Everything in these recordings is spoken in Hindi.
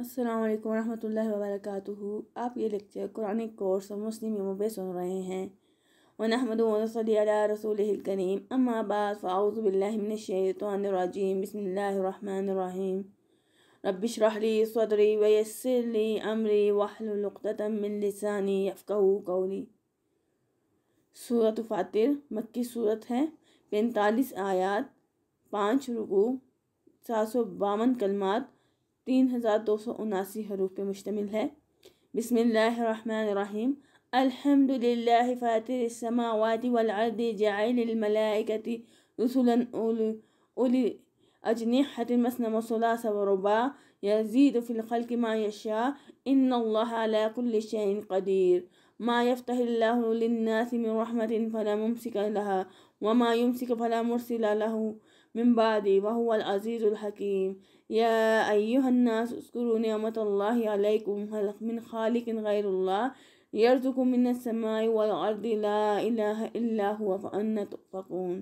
अस्सलाम वरहल वर्क आप ये लेक्चर कुरानी कोर्स और मुस्लिम यमों पर सुन रहे हैं वनहमदल रसूल करीम अम्माबाद फ़ाउज़बिल्लिमिनशैतवानरजीम बसमीम रबिश रहली सदरी वयसरली अमरी वाहतमिलसानी यफ़ू कौली सूरत फ़ातिर मक्की सूरत है पैंतालीस आयात पाँच रुकू सात सौ बावन कलमात तीन हज़ार दो सौ उनासी हरूफ पर मुश्तमिल है बसमीम अल्हम्दुलिल्लाह फ़ातिर समावाति वलअर्द जाइल الملائكة رسلا أولي أجنحة مثنى وثلاث ورباع يزيد في الخلق ما يشاء إن الله على كل شيء قدير ما يفتح الله للناس من رحمة فلا ممسك لها وما يمسك فلا مرسل له من بعده وهو العزيز الحكيم या अयुहन्नास उस्कुरु नियमत अल्लाह अलैकुम मिन खालिक गैरुल्लाह यरजुकुम मिन समाई वल ला इल्ला हुवा तुफकून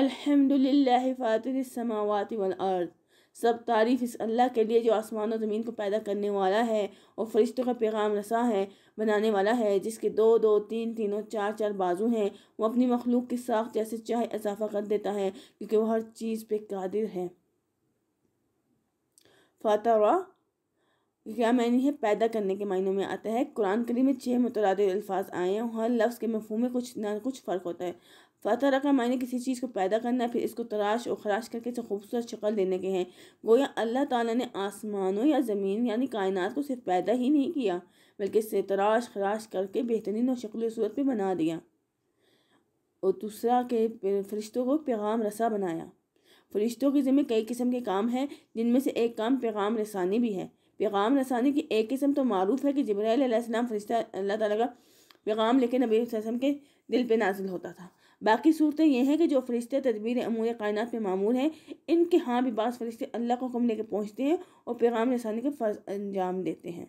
अल्हम्दुलिल्लाह फातिर समावात वल अर्द सब तारीफ़ इस अल्लाह के लिए जो आसमान और ज़मीन को पैदा करने वाला है और फरिश्तों का पैगाम रसा है बनाने वाला है जिसके दो दो तीन तीन और चार चार बाजू हैं वो अपनी मखलूक की साख जैसे चाहे इजाफा कर देता है क्योंकि वह हर चीज़ पे कादिर है फ़तरा क्या मैंने है पैदा करने के मायनों में आता है कुरान करीम में छः मुतरद अल्फाज आए हैं हर लफ्ज़ के मफहू में कुछ ना कुछ फ़र्क होता है फ़तरा का मायने किसी चीज़ को पैदा करना फिर इसको तराश और खराश करके इसे खूबसूरत शक्ल देने के हैं गोया अल्लाह ताला ने आसमानों या ज़मीन यानी कायनात को सिर्फ पैदा ही नहीं किया बल्कि इसे तराश खराश करके बेहतरीन और शक्ल सूरत पर बना दिया और दूसरा के फरिश्तों को पैगाम रसा बनाया फरिश्तों के ज़िम्मे कई किस्म के काम हैं जिनमें से एक काम पैगाम रसानी भी है पैगाम रसानी की एक किस्म तो मरूफ़ है कि जबराम फरिश्ता अल्लाह ताली का पैगाम लेके नबी वसम के दिल पर नाजिल होता था बाकी सूरतें यह हैं कि जो फरिश्ते तदबीर अमूर कायनत में मामूल हैं इनके हाँ भी बास फरिश्ते अल्लाह को हुक्म लेकर पहुँचते हैं और पैगाम रसानी के फ़र्ज अंजाम देते हैं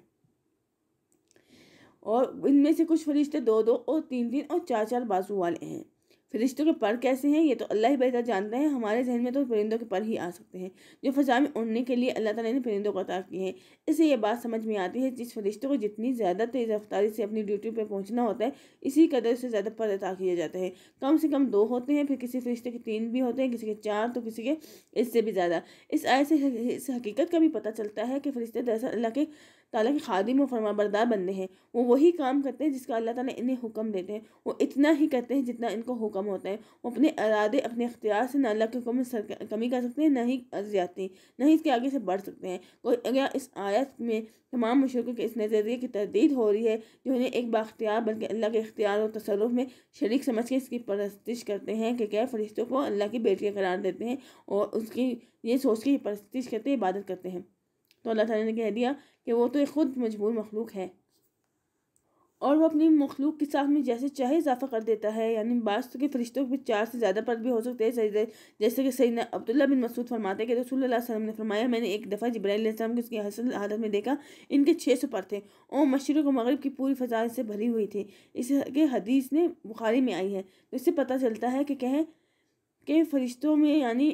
और इनमें से कुछ फरिश्ते दो दो और तीन तीन और चार चार बाजू वाले हैं फरिश्तों के पर कैसे हैं ये तो अल्लाह ही बेहतर जानता है हमारे जहन में तो परिंदों के पर ही आ सकते हैं जो फ़जा में उड़ने के लिए अल्लाह ताला ने परिंदों को अता किए हैं इससे ये बात समझ में आती है जिस फरिश्तों को जितनी ज़्यादा तेज़ रफ्तारी से अपनी ड्यूटी पर पहुँचना होता है इसी कदर से ज़्यादा पर अता किया जाता है कम से कम दो होते हैं फिर किसी फरिश्ते के तीन भी होते हैं किसी के चार तो किसी के इससे भी ज़्यादा इस आय से इस हकीकत का भी पता चलता है कि फरिश्ते दरअसल अल्लाह के ताला के खादिम और फरमाबरदार बंदे हैं वो वही काम करते हैं जिसका अल्लाह ताला इन्हें हुक्म देते हैं वो इतना ही करते हैं जितना इनको हुक्म होता है वो अपने अरादे अपने अख्तियार से ना अल्लाह के हुक्म में कमी कर सकते हैं ना ही ज्यादती ना ही इसके आगे से बढ़ सकते हैं और अगर इस आयत में तमाम मशरक़ों के इस नज़रिए की तरदीद हो रही है जो इन्हें एक बाख्तियार बल्कि अल्लाह के इख्तियार और तसरफ में शरीक समझ के इसकी परस्तिश करते हैं कि क्या फरिश्तों को अल्लाह की बेटियाँ करार देते हैं और उसकी ये सोच के परस्तिश करते इबादत करते हैं तो अल्लाह ताला ने कह दिया कि वो तो एक ख़ुद मजबूर मखलूक है और वो अपनी मखलूक के साथ में जैसे चाहे इजाफा कर देता है यानी बास तो के फरिश्तों के चार से ज़्यादा पर भी हो सकते हैं जैसे कि सईद अब्दुल्ला बिन मसूद फरमाते हैं कि रसूल वसल्लम ने फरमाया मैंने एक दफ़ा जब्राम को उसकी हसल हालत में देखा इनके छः सौ पर थे और मशरक़ और मगरब की पूरी फ़जा से भरी हुई थी इसके हदीस ने बुखारी में आई है तो इससे पता चलता है कि कहें कि फरिश्तों में यानी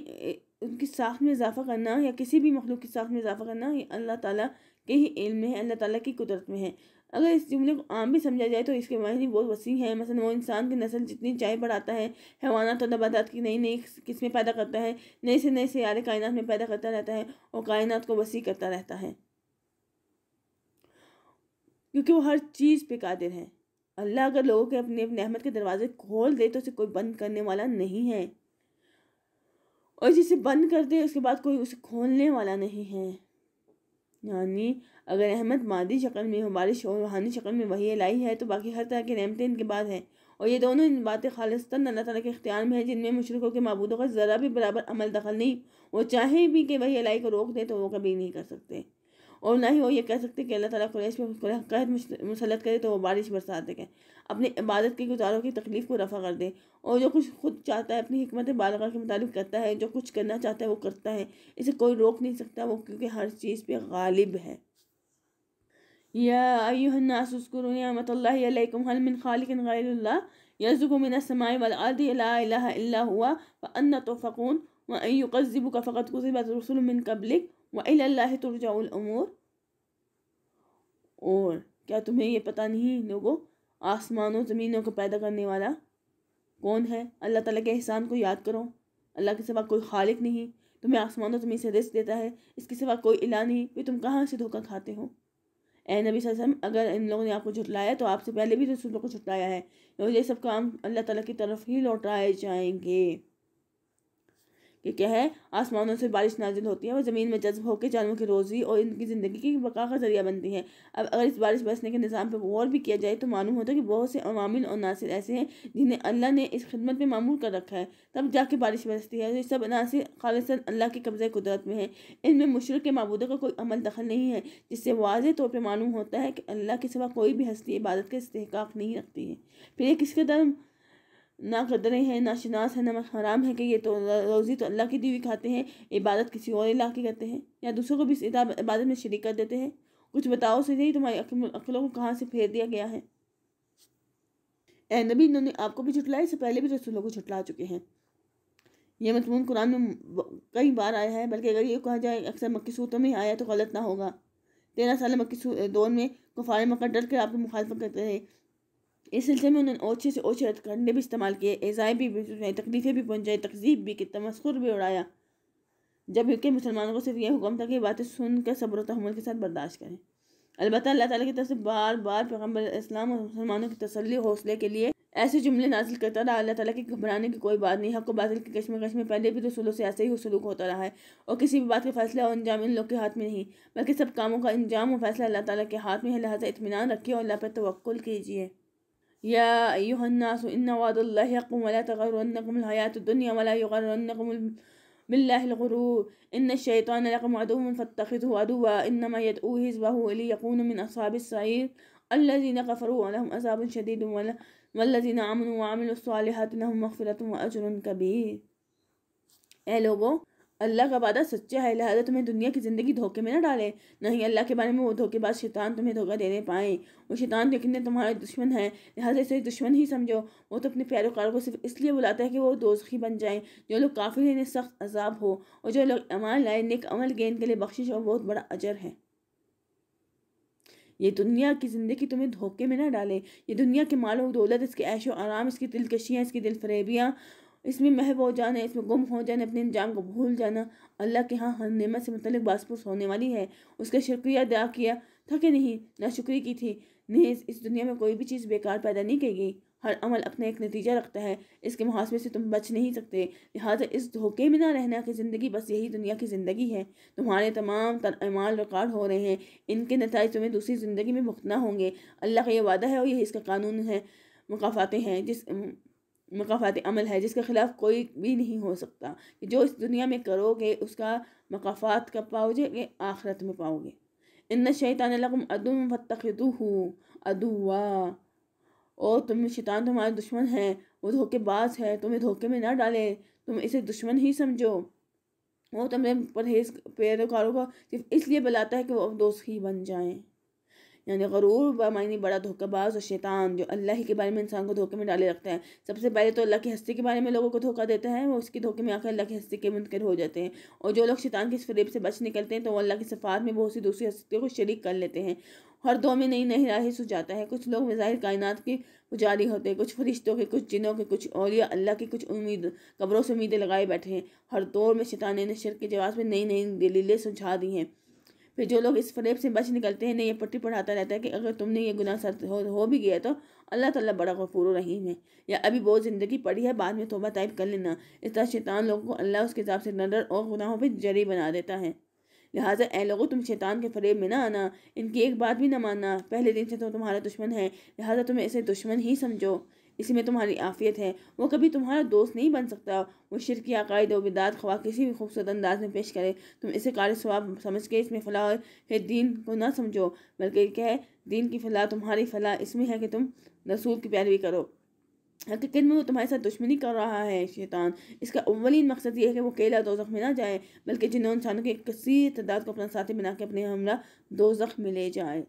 उनकी साख में इजाफा करना या किसी भी मखलूक की साख में इजाफा करना ये अल्लाह ताला के ही इल्म में है अल्लाह ताला की कुदरत में है अगर इस जुमले को आम भी समझा जाए तो इसके मायने बहुत वसी हैं मसलन वो इंसान की नस्ल जितनी चाय बढ़ाता है हैवानात तो नबादात की नई नई किस्में पैदा करता है नए से नए सियारे कायनात में पैदा करता रहता है और कायनात को वसी करता रहता है क्योंकि वो हर चीज़ पे कादिर है अल्लाह अगर लोगों के अपने अहमद के दरवाजे खोल दे तो उसे कोई बंद करने वाला नहीं है और जिसे बंद कर दे उसके बाद कोई उसे खोलने वाला नहीं है यानी अगर अहमद मादी शक्ल में बारिश और रूहानी शक्ल में वही लाई है तो बाकी हर तरह के रहमतें इनके बाद हैं और ये दोनों इन बातें खालिस्तान अल्लाह तला के अख्तियार में है जिनमें मुशरकों के मबूदों का ज़रा भी बराबर अमल दखल नहीं वो चाहें भी कि वही लाई को रोक दें तो वो कभी नहीं कर सकते और ना ही वो ये कह सकते कि अल्लाह ताला कुरैश पे कहत मुसलत करे तो वो बारिश बरसा दे अपनी इबादत के गुजारों की तकलीफ़ को रफ़ा कर दे और जो कुछ खुद चाहता है अपनी हमत बालगा के मुताबिक करता है जो कुछ करना चाहता है वो करता है इसे कोई रोक नहीं सकता वो क्योंकि हर चीज़ पर गालिब है या अयुन्नास उसकुरु नियामतल्लाकुम हल मिन खालिकिन गैरुल्लाह यजुक समाई वल ला इलाहा इल्ला हुआ व अन्ना तोफ़कून व अयुकज़िबुका फ़कत कुज़िबत रसूल मिन कबलिक वह अमूर और क्या तुम्हें ये पता नहीं लोगों आसमानों ज़मीनों को पैदा करने वाला कौन है अल्लाह ताला के एहसान को याद करो अल्लाह के सिवा कोई खालिक नहीं तुम्हें आसमानों ज़मीन से रिस्क देता है इसके सिवा कोई इला नहीं फिर तुम कहाँ से धोखा खाते हो ए नबी वसम अगर इन लोगों ने आपको झुटलाया तो आपसे पहले भी रसूलों को झुटलाया है और ये सब काम अल्लाह ताला की तरफ ही लौटाए जाएंगे कि क्या है आसमानों से बारिश नाजिल होती है और ज़मीन में जज्ब होकर जानवरों की रोज़ी और इनकी ज़िंदगी की बका का जरिया बनती है अब अगर इस बारिश बरसने के निज़ाम पर गौर भी किया जाए तो मालूम होता है कि बहुत से अवामिल और नासिर ऐसे हैं जिन्हें अल्लाह ने इस खिदमत में मामूल कर रखा है तब जाके बारिश बरसती है तो सब नासिर खालसा अल्लाह के कब्ज़े कुदरत में है इनमें मुशरक़ के मबूदों का कोई अमल दखल नहीं है जिससे वाज तौर पर मालूम होता है कि अल्लाह के सिवा कोई भी हस्ती इबादत का इसकाक नहीं रखती है फिर ये किसके दर ना कदरें हैं ना शनास है ना हराम है कि ये तो रोज़ी तो अल्लाह की दी हुई खाते हैं इबादत किसी और इलाक की करते हैं या दूसरों को भी इस इबादत में शरीक कर देते हैं कुछ बताओ से नहीं तुम्हारी अकलों को कहाँ से फेर दिया गया है ए नबी इन्होंने आपको भी झुटलाया इससे पहले भी रसूलों को झुटला चुके हैं यह मतमून कुरान में कई बार आया है बल्कि अगर ये कहा जाए अक्सर मक्की सूतों में आया तो गलत ना होगा तेरह साल मक्की दौर में कुफार मक्का डर कर आपकी मुखालफत करते रहे इस सिलसिले में उन्होंने ओछे से ओछे रतखंडे भी इस्तेमाल किए एजाएँ भी पहुँचाई तकलीफ़ें भी पहुँचाई तकजीब भी की तमस्कुर भी उड़ाया जब यूके मुसलमानों को सिर्फ यह हुक्म था कि बातें सुनकर सब्र तहमल के साथ बर्दाश्त करें अलबत् अल्लाह ताली की तरफ से बार बार पैगम्बर इस्लाम और मुसलमानों की तसली हौसले के लिए ऐसे जुमले नाजिल करता रहा अल्लाह ताला के घबराने की कोई बात नहीं हक बादल की कश्मीर पहले भी रसूलों तो से ऐसे ही सलूक होता रहा है और किसी भी बात का फैसला और अंजाम इन लोग के हाथ में नहीं बल्कि सब कामों का अंजाम और फैसला अल्लाह ताला के हाथ में है लिहाजा इतमान रखिए और अल्लाह पर तोल कीजिए يا أيها الناس إن وعد الله حق ولا تغرنكم الحياة الدنيا ولا يغرنكم بالله الغرور إن الشيطان لكم عدو فاتخذوه عدوا إنما يدعو حزبه ليكونوا من أصحاب السعير الذين كفروا ولهم عذاب شديد والذين آمنوا وعملوا الصالحات لهم مغفرة وأجر كبير إيه अल्लाह का वादा सच्चा है लिहाजा तुम्हें दुनिया की ज़िंदगी धोखे में ना डाले नहीं अल्लाह के बारे में वो धोखेबाज शैतान तुम्हें धोखा देने पाए वो शैतान तो कितने तुम्हारे दुश्मन है लिहाजा इसे दुश्मन ही समझो वो तो अपने प्यारे कार को सिर्फ इसलिए बुलाता है कि वो दोस्खी बन जाएँ जो लोग काफ़ी हैं इन्हें सख्त अजाब हो और जो लोग अमान लाए नेक अमल गेंद के लिए बख्शिश और बहुत बड़ा अजर है ये दुनिया की ज़िंदगी तुम्हें धोखे में ना डाले ये दुनिया के मालूम दौलत इसके ऐशो आराम इसकी दिलकशियाँ इसकी दिलफरेबियाँ इसमें महब हो जाना इसमें गुम हो जाना अपने इंजाम को भूल जाना अल्लाह के यहाँ हर नेमत से मतलब बासपुस होने वाली है उसका शुक्रिया अदा किया था कि नहीं ना शुक्री की थी नहीं इस दुनिया में कोई भी चीज़ बेकार पैदा नहीं की गई हर अमल अपना एक नतीजा रखता है इसके मुहासमे से तुम बच नहीं सकते लिहाजा इस धोखे में ना रहना कि ज़िंदगी बस यही दुनिया की ज़िंदगी है तुम्हारे तमाम तर रिकॉर्ड हो रहे हैं इनके नतज तुम्हें दूसरी ज़िंदगी में भुगतना होंगे अल्लाह का ये वादा है और यही इसका कानून है मुकाफाते हैं जिस मकाफाती अमल है जिसके ख़िलाफ़ कोई भी नहीं हो सकता कि जो इस दुनिया में करोगे उसका मकाफात कब पाओगे आखरत में पाओगे इन शैतान अदुम फ़तखदू अदुआ और तुम शैतान तुम्हारे दुश्मन है वो धोखेबाज है तुम्हें धोखे में ना डाले तुम इसे दुश्मन ही समझो वो तुम्हें परहेज पैरोकारों को सिर्फ इसलिए बुलाता है कि वो अब दोस्त ही बन जाएँ यानी गरूर बामानी बड़ा धोखेबाज और शैतान जो अल्लाह के बारे में इंसान को धोखे में डाले रखता है सबसे पहले तो अल्लाह की हस्ती के बारे में लोगों को धोखा देता है वो उसके धोखे में आकर अल्लाह की हस्ती के मुनकर हो जाते हैं और जो लोग शैतान के इस फरेब से बच निकलते हैं तो वो अल्लाह की सफ़ात में बहुत सी दूसरी हस्तियों को शरीक कर लेते हैं हर दो में नई नई राहें सुझाता है कुछ लोग मज़ाहिर कायनात के पुजारी होते हैं कुछ फरिश्तों के कुछ जिनों के कुछ औलिया अल्लाह की कुछ उम्मीद कब्रों से उम्मीदें लगाए बैठे हैं हर दौर में शैतान ने शर के जवाब में नई नई दलीलें सुझा दी हैं फिर जो लोग इस फरेब से बच निकलते हैं नहीं ये पट्टी पढ़ाता रहता है कि अगर तुमने ये गुनाह सर हो, हो भी गया तो अल्लाह ताला बड़ा गफूर रहीम है या अभी बहुत ज़िंदगी पड़ी है बाद में तोबा तय कर लेना इस तरह शैतान लोगों को अल्लाह उसके हिसाब से नजर और गुनाहों पर जरी बना देता है लिहाजा ए लोगों तुम शैतान के फरेब में ना आना इनकी एक बात भी ना मानना पहले दिन से तो तुम्हारा दुश्मन है लिहाजा तुम्हें इसे दुश्मन ही समझो इसी में तुम्हारी आफियत है वो कभी तुम्हारा दोस्त नहीं बन सकता वो शिर की अकायद और बिदात खवा किसी भी खूबसूरत अंदाज में पेश करे तुम इसे कार्य स्वाब समझ के इसमें फलाह है दीन को ना समझो बल्कि कह दीन की फलाह तुम्हारी फलाह इसमें है कि तुम रसूल की पैरवी करो हकीकत में वो तुम्हारे साथ दुश्मनी कर रहा है शैतान इसका अवलिन मकसद ये है कि वो केला दो में ना जाए बल्कि जिन्होंने इंसानों की कसी तदाद को अपना साथी बना के अपने हमला दो में ले जाए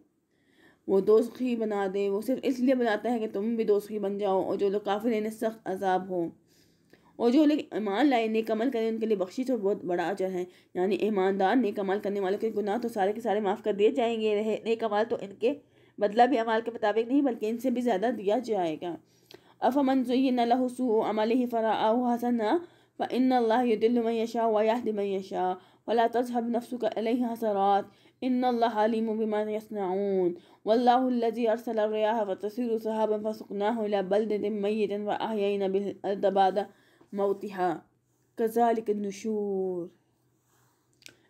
वो दोस्ती बना दे वो सिर्फ इसलिए बनाता है कि तुम भी दोस्ती बन जाओ और जो लोग काफिर इन्हें सख्त अजाब हो और जो लोग ईमान लाए नेक अमल करें उनके लिए बख्शिश और बहुत बड़ा अजर है यानी ईमानदार नेक अमल करने वालों के गुनाह तो सारे के सारे माफ़ कर दिए जाएंगे रहे नेक अमाल तो इनके बदला भी अमाल के मुताबिक नहीं बल्कि इनसे भी ज़्यादा दिया जाएगा अफमन जुन लहसू अमल ही फ़रा हसना फ़ इन दिल शाह वाह शाह वला तजहब नफ्सु का हसरात इन अलीम बिमा यसनाउन वल्लाजी अरसल रियाह व तसीर साहबा फ़सुकना बल्द मैत व आहयन बिलबाद मौतिहा कजालिक नशूर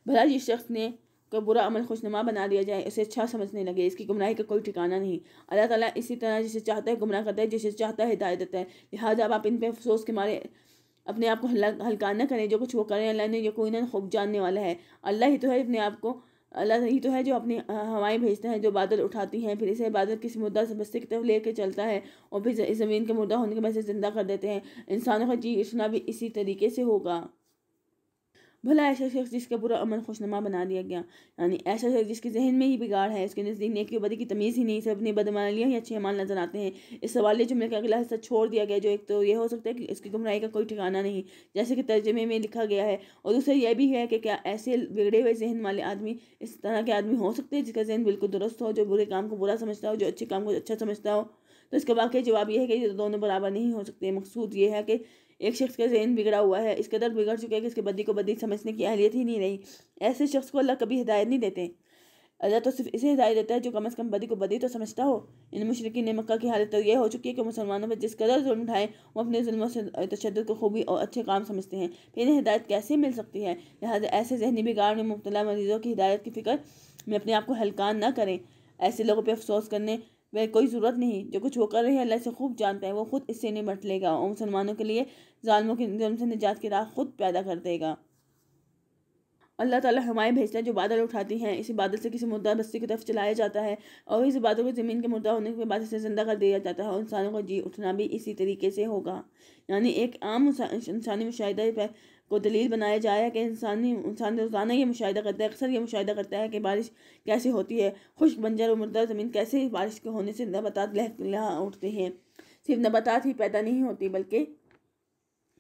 भला ये शख्स ने का बुरा अमल खुशनुमा बना दिया जाए इसे अच्छा समझने लगे इसकी गुमराही का कोई ठिकाना नहीं अल्लाह ताला इसी तरह जिसे चाहता है गुमराह करता है जिसे चाहता है हिदायत देता है लिहाजा अब आप इन पर अफसोस के मारे अपने आप को हल्का न करें जो कुछ वो करें अल्लाह ने यकीन खूब जानने वाला है अल्लाह ही तो है अपने आप को अल्लाह ही तो है जो अपनी हवाएं भेजता है जो बादल उठाती हैं फिर इसे बादल किसी मुद्दा बस्ती की तरफ कर चलता है और फिर ज़मीन के मुद्दा होने के वजह से ज़िंदा कर देते हैं इंसानों का जी इतना भी इसी तरीके से होगा भला ऐसा शख्स जिसका बुरा अमल खुशनुमा बना दिया गया यानी ऐसा शख्स जिसके जहन में ही बिगाड़ है इसके नज़दीक नेकी बदी की तमीज़ ही नहीं ने बदमालियाँ ही अच्छे अमाल नजर आते हैं इस सवाल जुमले का अगला हिस्सा छोड़ दिया गया जो एक तो यह हो सकता है कि इसकी गुमराही का कोई ठिकाना नहीं जैसे कि तर्जमे में लिखा गया है और दूसरा यह भी है कि क्या ऐसे बिगड़े हुए जहन वाले आदमी इस तरह के आदमी हो सकते हैं जिसका जहन बिल्कुल दुरुस्त हो जो बुरे काम को बुरा समझता हो जो अच्छे काम को अच्छा समझता हो तो इसका वाकई जवाब यह है कि तो दोनों बराबर नहीं हो सकते मकसूद ये है कि एक शख्स का जहन बिगड़ा हुआ है इस कदर बिगड़ चुका है कि इसके बदी को बदी समझने की अहलियत ही नहीं रही ऐसे शख्स को अल्लाह कभी हिदायत नहीं देते अल्लाह तो सिर्फ इसे हिदायत देता है जो कम अज़ कम बदी को बदी तो समझता हो इन मशरकी ने मक्का की हालत तो यह हो चुकी है कि मुसलमानों पर जिस कदर जुल्म उठाए वो अपने जुल्म से तशद को खूबी और अच्छे काम समझते हैं फिर इन्हें हिदायत कैसे मिल सकती है लिहाजा ऐसे जहनी बिगाड़ में मुबतला मरीज़ों की हिदायत की फ़िक्र में अपने आप को हलकान ना करें ऐसे लोगों पर अफसोस करने वह कोई ज़रूरत नहीं जो कुछ वो कर रहे हैं अल्लाह से खूब जानता है वो खुद इससे निमट लेगा और मुसलमानों के लिए ालमों के जुल्म से निजात की राह खुद पैदा कर देगा अल्लाह ताला हमारे भेजता है जो बादल उठाती हैं इसी बादल से किसी मुर्दा बस्ती की तरफ चलाया जाता है और इस बादल को ज़मीन के मुर्दा होने के बाद इसे ज़िंदा कर दिया जाता है और इंसानों का जी उठना भी इसी तरीके से होगा यानी एक आम इंसानी मुशाहिदा पर को दलील बनाया जाए कि इंसानी इंसान रोज़ाना ये मुशाह करता है अक्सर ये मुशाह करता है कि बारिश कैसे होती है खुश बंजर और मुर्दा ज़मीन कैसे बारिश के होने से नबात लह उठते हैं सिर्फ नबात ही पैदा नहीं होती बल्कि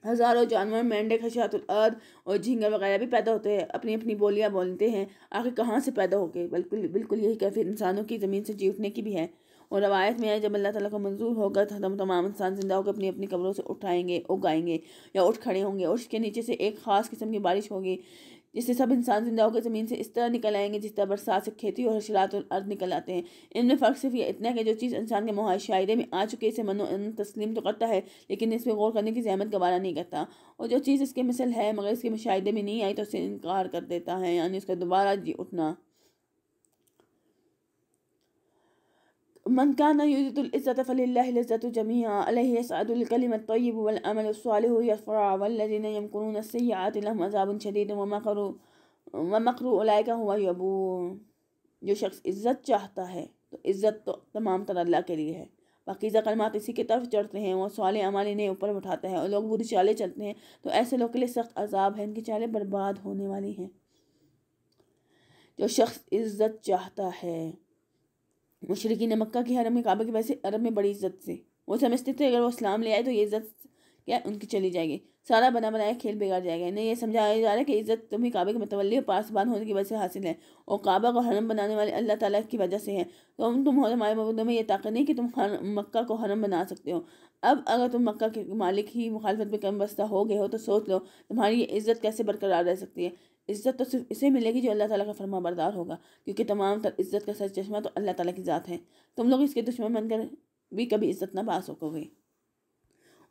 हज़ारों जानवर मेंढक हशातुलअद और झींगर वगैरह भी पैदा होते हैं अपनी अपनी बोलियाँ बोलते हैं आखिर कहाँ से पैदा हो गए बिल्कुल बिल्कुल यही कैफियत इंसानों की ज़मीन से जी उठने की भी है और रवायत में है जब अल्लाह ताला को मंजूर होगा हम तो तमाम इंसान जिंदा होकर अपनी अपनी कब्रों से उठाएंगे उगाएंगे या उठ खड़े होंगे और उसके नीचे से एक ख़ास किस्म की बारिश होगी जिससे सब इंसान जिंदा होकर ज़मीन से इस तरह निकल आएंगे जिस तरह बरसात से खेती और हशरात और अर्द निकल आते हैं इनमें फ़र्क सिर्फ ये इतना है कि जो चीज़ इंसान के मुहाशायरे में आ चुकी है इसे मनो तस्लीम तो करता है लेकिन इस पर गौर करने की जहमत गवारा नहीं करता और जो चीज़ इसके मिसल है मगर इसके मुशाहे में नहीं आई तो उसे इनकार कर देता है यानी उसका दोबारा जी उठना من كان يريد العزة فلله العزة جميعا عليه يسعد الكلمة الطيب والعمل الصالح يرفع والذين يمكرون السيئات لهم عذاب شديد ومكر ومكر उलाइका हुआ यबू जो शख्स इज्जत चाहता है तो इज्जत तो तमाम तर अल्लाह के लिए है पाकिज़ा कलमात इसी की तरफ चढ़ते हैं वो सवाल अमाल इन्हें ऊपर उठाते हैं और लोग बुरी चालें चलते हैं तो ऐसे लोग के लिए सख्त अजाब है इनकी चालें बर्बाद होने वाली हैं जो शख्स इज्जत चाहता है मशरक़ी ने मक्का की हरम में काबा की वैसे अरब में बड़ी इज्जत थी वो समझते थे अगर वो इस्लाम ले आए तो ये इज्जत क्या उनकी चली जाएगी सारा बना बनाया खेल बिगाड़ जाएगा इन्हें यह समझाया जा रहा है कि इज्जत तुम्हें काबे के मतवली और पासबान होने की वजह से हासिल है और काबा को हरम बनाने वाले अल्लाह ताला की वजह से है तो तुम हमारे मबूदों में यह ताकत नहीं कि तुम मक्का को हरम बना सकते हो अब अगर तुम मक्का के मालिक ही मुखालफत में कम बस्ता हो गए हो तो सोच लो तुम्हारी ये इज्जत कैसे बरकरार रह सकती है इज़्ज़त तो सिर्फ इसे मिलेगी जो अल्लाह ताला का फरमा बरदार होगा क्योंकि तमाम इज़्ज़त का सर चश्मा तो अल्लाह ताला की ज़ात है तुम लोग इसके दुश्मन बनकर भी कभी इज़्ज़त ना पा सकोगे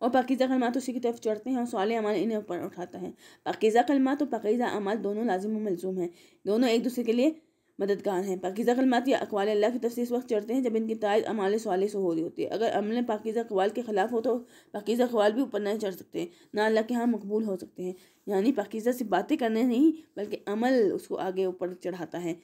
और पाकिज़ा कलमा तो उसी की तरफ चढ़ते हैं और सवाल अमाल इन्हें ऊपर उठाता है पाकिज़ा कलमा तो पाकिज़ा अमाल दोनों लाजिम मलजूम हैं दोनों एक दूसरे के लिए मददगार हैं पाकिज़ा कलमात या अकवाल अल्लाह की तफसी इस वक्त चढ़ते हैं जब इनकी तायद अमाल सवाल से हो रही होती है अगर अमल पाकिज़ा अकवाल के खिलाफ हो तो पाकिज़ा अकवाल भी ऊपर नहीं चढ़ सकते ना अल्लाह के यहाँ मकबूल हो सकते हैं यानी पाकिज़ा सिर्फ बातें करने नहीं बल्कि अमल उसको आगे ऊपर चढ़ाता है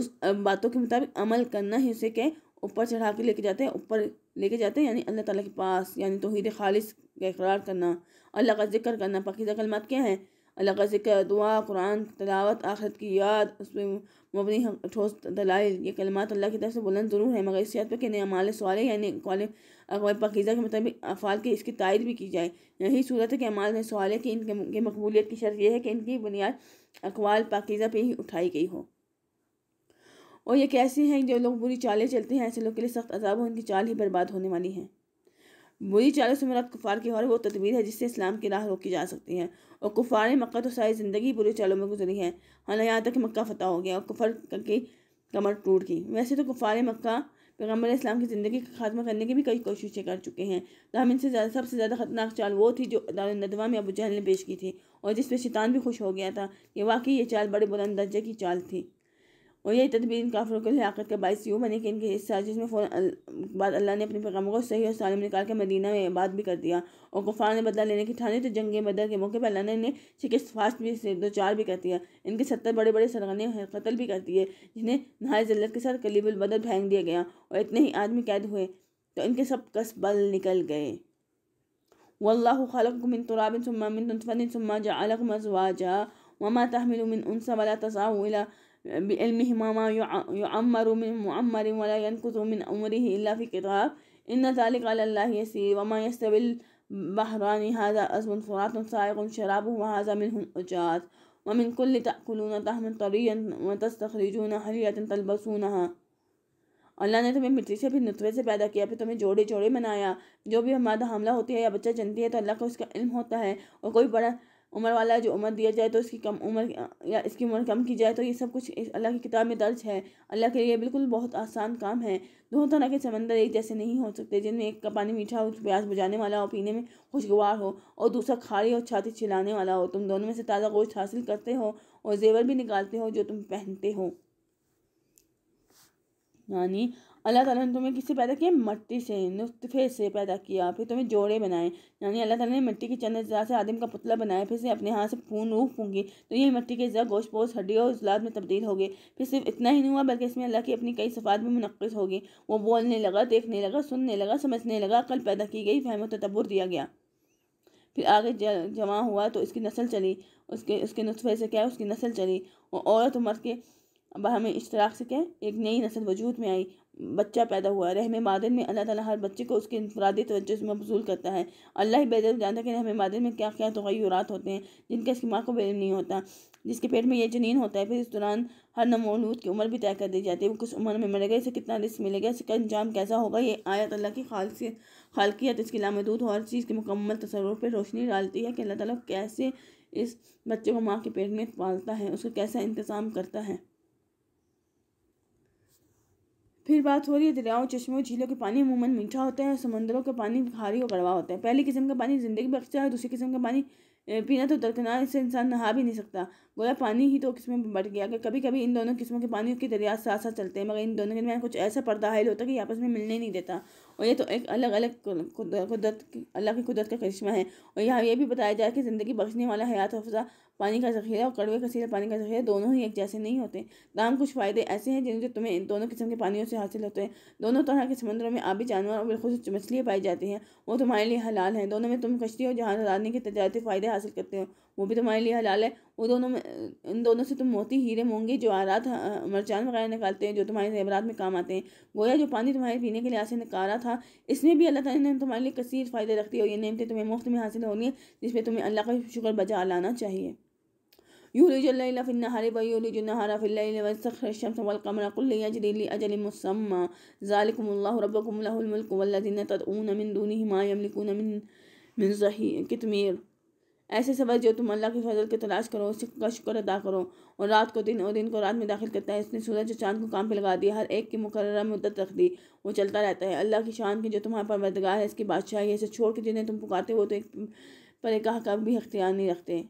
उस बातों के मुताबिक अमल करना ही उसे के ऊपर चढ़ा के लेके जाते हैं ऊपर लेके जाते हैं यानी अल्लाह ताली के पास यानी तोहद खालिश का इकरार करना अल्लाह का जिक्र करना पाकिज़ा कलमात क्या है अल्लाह से कर दुआ कुरान तलावत आखरत की याद उस पर मबनी ठोस दलाइल ये कलमात अल्लाह की तरफ से बुलंद ज़रूर है मगर इस शहर पर कि नमाल सवाल यानी कॉल अकबर पकीज़ा के मुताबिक अफ़ाल की इसकी तायद भी की जाए यही सूरत है कि अमाल सवाल की इनके मकबूलियत की शर्त यह है कि इनकी बुनियाद अकवाल पाकिज़ा पर ही उठाई गई हो और ये कैसे हैं जो लोग बुरी चालें चलते हैं ऐसे लोग के लिए सख्त अजाब हो उनकी चाल ही बर्बाद होने वाली है बुरी चालों से कुफार की और वो तदबीर है जिससे इस्लाम की राह रोकी जा सकती है और कुफार ने मक्का तो सारी ज़िंदगी बुरी चालों में गुजरी है हालांकि यहाँ तक मक्का फतह हो गया और कुफर करके कमर टूट गई वैसे तो कुफार मक्का पैगम्बर इस्लाम की ज़िंदगी का खात्मा करने की भी कई कोशिशें कर चुके हैं तहम तो इनसे ज़्यादा सबसे ज़्यादा खतरनाक चाल वो थी जो दारदवा में अबू जहल ने पेश की थी और जिस पर शैतान भी खुश हो गया था कि वाकई ये चाल बड़े बुलंद दर्जे की चाल थी और यही तदबीर इन काफिलों के लिए का बायस यूँ बने कि इनके हिस्सा जिसमें फ़ौर बाद अल्लाह ने अपने पैगामों को सही और सालम निकाल के मदीना में बात भी कर दिया और गुफा ने बदला लेने की ठाने तो जंग बदर के मौके पर अल्लाह ने इन्हें शिकस्त फास्ट भी से दो चार भी कर दिया इनके सत्तर बड़े बड़े सरगने कत्ल भी कर दिए जिन्हें नहाय जल्लत के साथ कलीबुल बदर फेंक दिया गया और इतने ही आदमी कैद हुए तो इनके सब कस बल निकल गए वल्लाह खलक मिन तुराबिन सुम्मा मिन तुनफन सुम्मा जअलकुम अज़वाजा वमा तहमिलु मिन उनसा वला तसाउ इला بعلمهما ما يعمر من معمر ولا ينقص من عمره إلا في كتاب إن ذلك على الله يسير وما يستوي البحران هذا أزم فرات سائغ شرابه وهذا منه أجاج ومن كل تأكلون طهما طريا وتستخرجون حلية تلبسونها اللہ نے تمہیں مٹی سے پھر نطفے سے پیدا کیا پھر تمہیں جوڑے جوڑے जोड़े جو بھی ہمارا حملہ ہوتی ہے یا بچہ جنتی ہے تو اللہ کو اس کا علم ہوتا ہے اور کوئی بڑا उम्र वाला जो उम्र दिया जाए तो इसकी कम उम्र या इसकी उम्र कम की जाए तो ये सब कुछ अल्लाह की किताब में दर्ज है अल्लाह के लिए बिल्कुल बहुत आसान काम है दोनों तरह के समंदर एक जैसे नहीं हो सकते जिनमें एक का पानी मीठा हो प्याज बुझाने वाला हो पीने में खुशगवार हो और दूसरा खारी और छाती छिलाने वाला हो तुम दोनों में से ताज़ा गोश्त हासिल करते हो और जेवर भी निकालते हो जो तुम पहनते हो यानी अल्लाह ताला ने तुम्हें किससे पैदा किया मट्टी से नुतफ़े से पैदा किया फिर तुम्हें जोड़े बनाए यानी अल्लाह ताला ने मिट्टी के चंद अज्जा से आदम का पुतला बनाया फिर से अपने हाथ से फून रूह फूंगी तो ये मिट्टी के अज्जा गोश पोश हड्डी और उजलाद में तब्दील हो गए फिर सिर्फ इतना ही नहीं हुआ बल्कि इसमें अल्लाह की अपनी कई सफ़ात भी मुनक़ हो गई वो बोलने लगा देखने लगा सुनने लगा समझने लगा अकल पैदा की गई फहम तदब्बर दिया गया फिर आगे जमा हुआ तो इसकी नस्ल चली उसके उसके नुतफ़े से क्या उसकी नस्ल चली औरत उम्र के बाहमी इश्तराक से क्या एक नई नस्ल वजूद में आई बच्चा पैदा हुआ रहम मादन में अल्लाह ताला हर बच्चे को उसके इनफरादी तवज्जो से मबजूल करता है अल्लाह ही बेहतर जानता है कि रहम मादन में क्या क्या तगैरत होते हैं जिनका इसकी माँ को बेल नहीं होता जिसके पेट में यह जनीन होता है फिर इस दौरान हर नमोलूद की उम्र भी तय कर दी जाती है वो किस उम्र में मरेगा इसे कितना रिस्क मिलेगा इसका इंजाम कैसा होगा ये आयत अल्लाह की से खालकियत इसकी लामदूद हर चीज़ के मुकम्मल तसर पर रोशनी डालती है कि अल्लाह ताली कैसे इस बच्चे को माँ के पेट में पालता है उसका कैसा इंतज़ाम करता है फिर बात हो रही है दरियाओं चश्मों झीलों के पानी अमूमन मीठा होता है और समंदरों का पानी खारी और कड़वा होता है पहली किस्म का पानी ज़िंदगी बख्शता है और दूसरी किस्म का पानी पीना तो दरकनार इससे इंसान नहा भी नहीं सकता गोया पानी ही तो किस्में बढ़ गया कि कभी कभी इन दोनों किस्मों के पानी के दरिया साथ साथ चलते हैं मगर इन दोनों के दरमियान कुछ ऐसा पर्दा हाइल होता है कि आपस में मिलने नहीं देता और ये तो एक अलग अलग कुदरत अल्लाह की कुदरत का करिश्मा है और यहाँ ये भी बताया जाए कि ज़िंदगी बख्शने वाला हयात अफजा पानी का ज़ख़ीरा और कड़वे कसीरा पानी का ज़ख़ीरा दोनों ही एक जैसे नहीं होते दाम कुछ फ़ायदे ऐसे हैं जिनसे तुम्हें दोनों किस्म के पानियों से हासिल होते हैं दोनों तरह के समंदरों में आबी जानवर और बिल्कुल मछलियाँ पाई जाती हैं वो तुम्हारे लिए हलाल हैं दोनों में तुम कश्ती और जहाज उड़ाने के तजारती फ़ायदे हासिल करते हो वो भी तुम्हारे लिए हलाल है वो दोनों में इन दोनों से तुम मोती हीरे मोंगे जो आरात मरचान वगैरह निकालते हैं जो तुम्हारे जैबरात में काम आते हैं गोया जो पानी तुम्हारे पीने के लिए से निकाला था इसमें भी अल्लाह ताला ने तुम्हारे लिए कसीर फ़ायदे रखती है और ये नियमतें तुम्हें मुफ्त में हासिल होनी है जिसमें तुम्हें अल्लाह का शुक्र बजा लाना चाहिए यूलिजुल्लैल फ़िन नहारे व यूलिजुन्नहारा फ़िल्लैल व मिन दूनिहि कितमीर ऐसे सबक जो तुम अल्लाह के फजल की तलाश करो उस का शुक्र अदा करो और रात को दिन और दिन को रात में दाखिल करता है इसने सूरज और चांद को काम पर लगा दिया हर एक की मुकर मदत रख दी वो चलता रहता है अल्लाह की शान की जो तुम्हारे परवरदगार है इसकी बादशाह ऐसे छोड़ के जिन्हें तुम पुकारते हो तो एक पर एक का भी अख्तियार नहीं रखते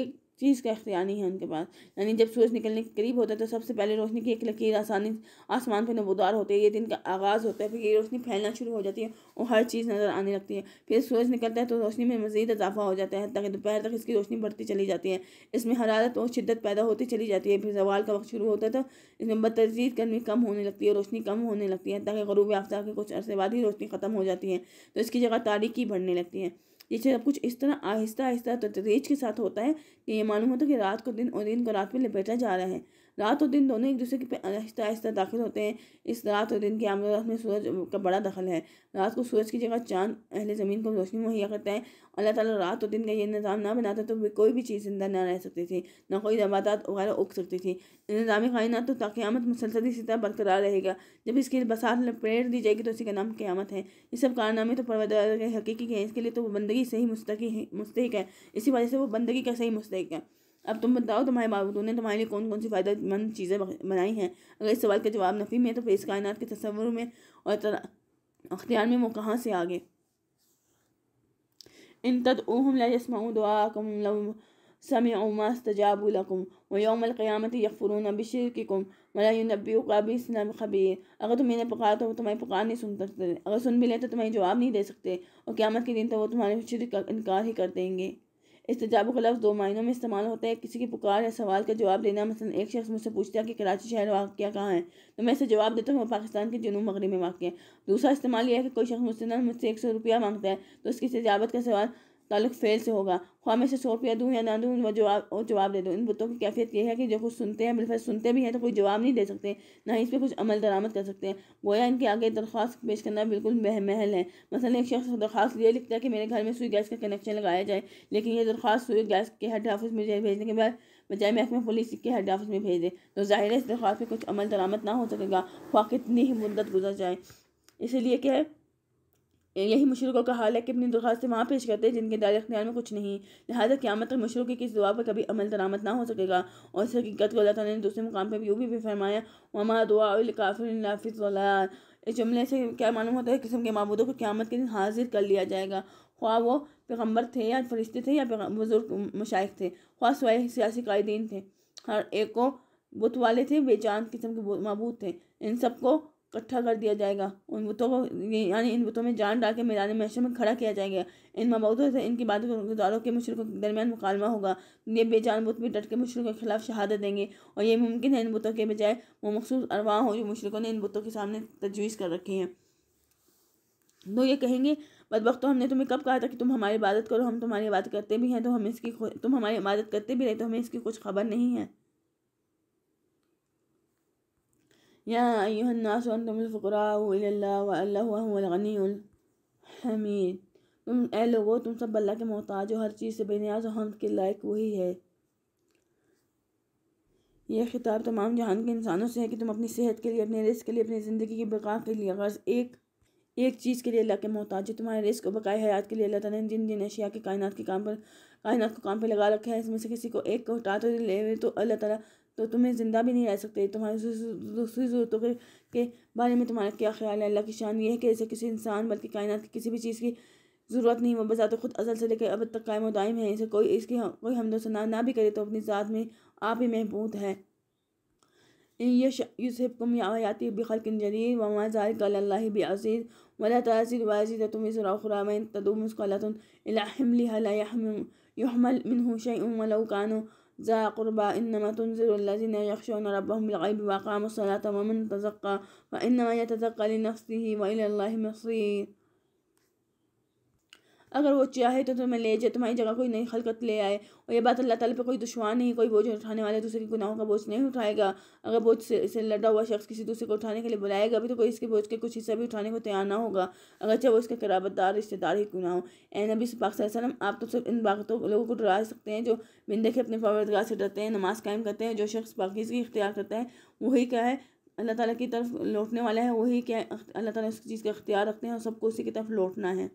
एक चीज़ का इख्तियार नहीं है उनके पास यानी जब सूरज निकलने के करीब होता है तो सबसे पहले रोशनी की एक लकीर आसानी आसमान पर नबोदार होती है ये दिन का आगाज़ होता है फिर ये रोशनी फैलना शुरू हो जाती है और हर चीज़ नज़र आने लगती है फिर सूरज निकलता है तो रोशनी में मज़ीद इजाफा हो जाता है ताकि दोपहर तक इसकी रोशनी बढ़ती चली जाती है इसमें हरारत और शिद्दत पैदा होती चली जाती है फिर जवाल का वक्त शुरू होता है तो इसमें बदतजीद गर्मी कम होने लगती है रोशनी कम होने लगती है ताकि गरूब आफ्ताब के कुछ अरसे बाद ही रोशनी ख़त्म हो जाती है तो इसकी जगह तारीखी बढ़ने लगती है ये सब कुछ इस तरह आहिस्ता आहिस्ता तदरीज के साथ होता है कि ये मालूम होता है कि रात को दिन और दिन को रात में लपेटा जा रहा है रात और दिन दोनों एक दूसरे के आहिस्ता आहिस्ता दाखिल होते हैं इस रात और दिन के आमद में सूरज का बड़ा दखल है रात को सूरज की जगह चांद अहले ज़मीन को रोशनी मुहैया करता है अल्लाह ताला रात और दिन का ये निज़ाम ना बनाता तो कोई भी चीज़ जिंदा ना रह सकती थी ना कोई नबात वगैरह उग सकती थी निज़ाम कायनत तो क़यामत मुसलसल इसी तरह बरकरार रहेगा जब इसकी बसात पेड़ दी जाएगी तो इसी का नाम क़्यामत है ये सब कारनामे तो परवदार हकीकी है इसके लिए तो वो बंदगी सही मुस्तकी मुस्तक है इसी वजह से वो बंदगी का सही मुस्तक है अब तुम बताओ तुम्हारे माबूदों ने तुम्हारे लिए कौन कौन सी फ़ायदेमंद चीज़ें बनाई हैं अगर इस सवाल का जवाब नफ़ी में तो फिर इस कायनात के तस्वर में और अख्तियार में वो कहाँ से आगे इन तद ओहम लस्माऊ दुआ कम समय लकुम व योमल क़्यामत यकफरून की कुम मलाबी काबिस भी खबीर अगर तुम इन्हें पुकार तो वो तुम्हारी पुकार नहीं सुन सकते अगर सुन भी लेते तो तुम्हारी जवाब नहीं दे सकते और क़्यामत के दिन तो वो तुम्हारे शिर का इनकार ही कर देंगे इस्तेजाब का लफ्ज़ दो मायनों में इस्तेमाल होता है किसी की पुकार या सवाल का जवाब देना मसलन एक शख्स मुझसे पूछता है कि कराची शहर वाक़ कहाँ है तो मैं इसे जवाब देता हूँ वो पाकिस्तान के जनूब मगरी में वाक़ है दूसरा इस्तेमाल यह है कि कोई शख्स मुझसे मुझसे एक सौ रुपया मांगता है तो उसकी इस्तेजाबत का सवाल ताल्लुक फेल से होगा ख्वाह में से सौ रुपया दूँ या ना दूँ वह जवाब और जवाब दे दूँ इन बुतों की कैफियत यह है कि जो कुछ सुनते हैं बिलफल सुनते भी हैं तो कोई जवाब नहीं दे सकते ना ही इस पर कुछ अमल दरामद कर सकते हैं गोया इनके आगे दरख्वास्त पेश करना बिल्कुल महल है मसलन एक शख्स दरख्वास्त ये लिखता है कि मेरे घर में सुई गैस का कनेक्शन लगाया जाए लेकिन यह दरख्वास्त सुई गैस के हेड ऑफिस में भेजने के बाद बजाय महकमे पुलिस के हेड ऑफिस में भेज दे तो जाहिर है इस दरख्वास्त पर कुछ अमल दरामद ना हो सकेगा ख्वा कितनी ही मुद्दत गुजर जाए इसीलिए क्या है यही मशरूकों का हाल है कि अपनी दरख्वास्तें वहाँ पेश करते हैं जिनके दायरे अख्तियार में कुछ नहीं लिहाजा क्यामत तक मशरू की किसी दुआ पर कभी अमल दरामद ना हो सकेगा और इस हकीकत को अल्लाह ताला ने दूसरे मुकाम पर भी यूँ भी फरमाया वमा दुआ काफिर इस जुमले से क्या मालूम होता है किस्म के मबूदों को क्यामत के दिन हाजिर कर लिया जाएगा ख्वा वो पैगम्बर थे या फरिश्ते थे या बुज़ुर्ग मशाइ थे ख्वा स्वाय सियासी कायदीन थे हर एक को बुत वाले थे बेजान किस्म के मबूद थे इन सबको इकट्ठा कर दिया जाएगा उन बुतों को यानी इन बुतों में जान डाल के मैदान महशर में खड़ा किया जाएगा इन मबूतों से इनकी बातों गुजारों के मशरकों के दरमियान मुकालमा होगा ये बेजान बुत भी डट के मशरक़ों के खिलाफ शहादत देंगे और ये मुमकिन है इन बुतों के बजाय वो मखसूस अरवा हो जो मशरकों ने इन बुतों के सामने तजवीज़ कर रखी हैं तो ये कहेंगे बदबख्तो हमने तुम्हें कब कहा था कि तुम हमारी इबादत करो हम तुम्हारी इबादत करते भी हैं तो हम इसकी तुम हमारी इबादत करते भी रहे तो हमें इसकी कुछ खबर नहीं है يا أيها الناس أنتم الفقراء إلى الله والله هو الغني الحميد तुम ए लोगों तुम सब अल्लाह के मोहताज हो हर चीज़ से बेनियाज और हम के लायक वही है यह खिताब तमाम जहान के इंसानों से है कि तुम अपनी सेहत के लिए अपने रिस्क के लिए अपनी ज़िंदगी की बका के लिए गर्ज एक एक चीज़ के लिए अल्लाह के मोहताज है तुम्हारे रिस्क और बकाए हयात के लिए अल्लाह ताला ने जिन जिन अशिया के कायनात के काम पर कायनात को काम पर लगा रखा है इसमें से किसी को एक को हटा तो ले तो अल्लाह ताला तो तुम्हें ज़िंदा भी नहीं रह सकते तुम्हारी दूसरी ज़रूरतों के, के बारे में तुम्हारा क्या ख्याल है अल्लाह की शान यह है कि ऐसे किसी इंसान बल्कि कायनात की किसी भी चीज़ की ज़रूरत नहीं वो तो खुद असल से लेकर अब तक कायम दायम है इसे कोई इसकी कोई कोई सना ना भी करे तो अपनी ज़ात में आप ही महबूद है युसकुम याति बिखल जदीद वमा तुम इसराखुराम तदुम उसका हमल ذا قربى إنما تنذر الذين يخشون ربهم بالغيب وأقاموا الصلاة ومن تزقى فإنما يتزقى لنفسه وإلى الله مصير अगर वो चाहे तो तुम्हें ले जाए तुम्हारी जगह कोई नई खलकत ले आए और ये बात अल्लाह ताला पे कोई दुश्मन नहीं कोई बोझ उठाने वाले दूसरे के गुनाहों का बोझ नहीं उठाएगा अगर बोझ से, इसे लड़ा हुआ शख्स किसी दूसरे को उठाने के लिए बुलाएगा भी तो कोई इसके बोझ के कुछ हिस्सा भी उठाने को तैयार ना होगा अगर चाहे वो इसका कराबतदार रिश्तेदार ही गुना हो ए नबी पाकसम आप तो सिर्फ इन बातों लोगों को डरा सकते हैं जो बिन देखे अपने परवरदगार से डरते हैं नमाज कायम करते हैं जो शख्स पाकिज की इख्तियार करता है वही क्या है अल्लाह ताला की तरफ लौटने वाला है वही क्या अल्लाह ताला उस चीज़ का इख्तियार रखते हैं और सबको उसी की तरफ लौटना है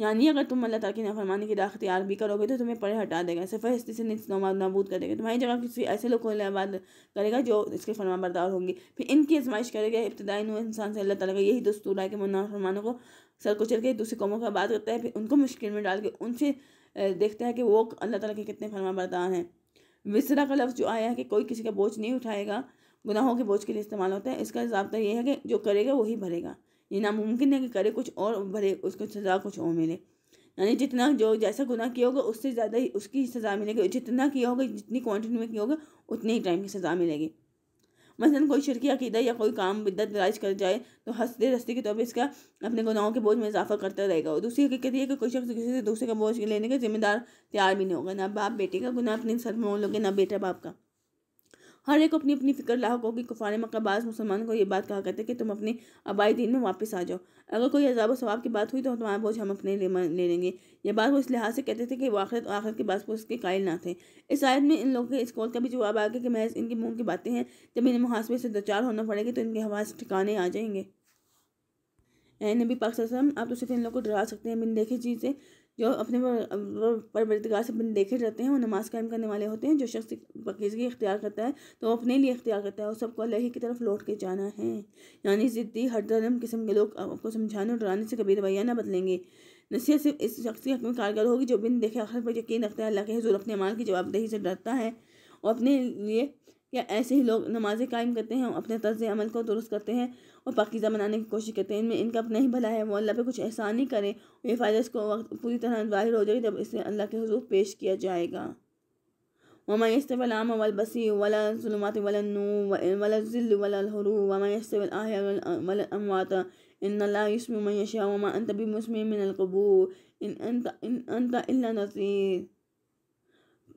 यानी अगर तुम अल्लाह तला की नफरमानी की राख तैयार भी करोगे तो तुम्हें पढ़े हटा देगा हस्ती से नित नबूद कर देगा तुम्हारी जगह किसी ऐसे लोग को आबाद करेगा जो इसके फरमा बरदार होंगे फिर इनकी आजमाइश करेगा इब्तदाई नू इंसान से अल्लाह तला का यही दस्तूर है कि वो नाफरमानों को सर कुचल के दूसरी कौमों का बात करता है फिर उनको मुश्किल में डाल के उनसे देखता है कि वो अल्लाह तला के कितने फरमा बरदार हैं विसरा का लफ्ज़ जो आया है कि कोई किसी का बोझ नहीं उठाएगा गुनाहों के बोझ के लिए इस्तेमाल होता है इसका जबता यह है कि जो करेगा वही भरेगा ये नामुमकिन है कि करे कुछ और भरे उसको सज़ा कुछ और मिले यानी जितना जो जैसा गुना किया होगा उससे ज़्यादा ही उसकी सज़ा मिलेगी जितना किया होगा जितनी क्वान्टिटी में किया होगा उतनी ही टाइम की सज़ा मिलेगी मसलन कोई शिरकी अकीदा या कोई काम बिदत दराज कर जाए तो हंसते रस्ते के तौर तो पर इसका अपने गुनाहों के बोझ में इजाफा करता रहेगा और दूसरी हकीकत यह कि कोई शख्स किसी से दूसरे का बोझ लेने का जिम्मेदार तैयार भी नहीं होगा ना बाप बेटे का गुनाह अपने सर में लोगे ना बेटा बाप का हर एक अपनी अपनी फ़िक्र लाक होगी कुफार मकबाज मुसलमान को ये बात कहा करते कि तुम अपने आबाई दिन में वापस आ जाओ अगर कोई अजाब स्वाब की बात हुई तो तुम्हारा बोझ हम अपने ले, ले लेंगे ये बात वो इस लिहाज से कहते थे कि वो आखिरत आखिरत के बाद उसके कायल ना थे इस आयत में इन लोगों के इस कौल का भी जवाब आ गया कि महज इनके मुँह की बातें हैं जब इन्हें मुहासबे से दोचार होना पड़ेगा तो इनके हवास ठिकाने आ जाएंगे नबी पाक आप तो सिर्फ इन लोग को डरा सकते हैं बिन देखे चीज़ें जो अपने परवरदगार से देखे रहते हैं वो नमाज कायम करने वाले होते हैं जो शख्स पकीजगी इख्तियार करता है तो वो अपने लिए इख्तियार करता है और सबको अल्लाह की तरफ लौट के जाना है यानी ज़िद्दी हर धर्म किस्म के लोग आपको समझाने और डराने से कभी रवैया ना बदलेंगे नसीहत सिर्फ इस शख्स के हक में कारगर होगी जो बिन देखे आखिर पर यकीन रखता है अल्लाह के हजूर अपने अमाल की जवाबदेही से डरता है और अपने लिए या ऐसे ही लोग नमाज़ें कायम करते हैं अपने तर्ज अमल को दुरुस्त करते हैं और पाकिज़ा बनाने की कोशिश करते हैं इनमें इनका नहीं भला है वो अल्लाह पे कुछ एहसान ही करें और ये फ़ायदा इसको वक्त पूरी तरह जाहिर हो जाएगी जब इसे अल्लाह के हजूर पेश किया जाएगा वमा यस्तवलाम वलबसी वला जुलमात वलनू वलजिल इन वमा इन नज़ीर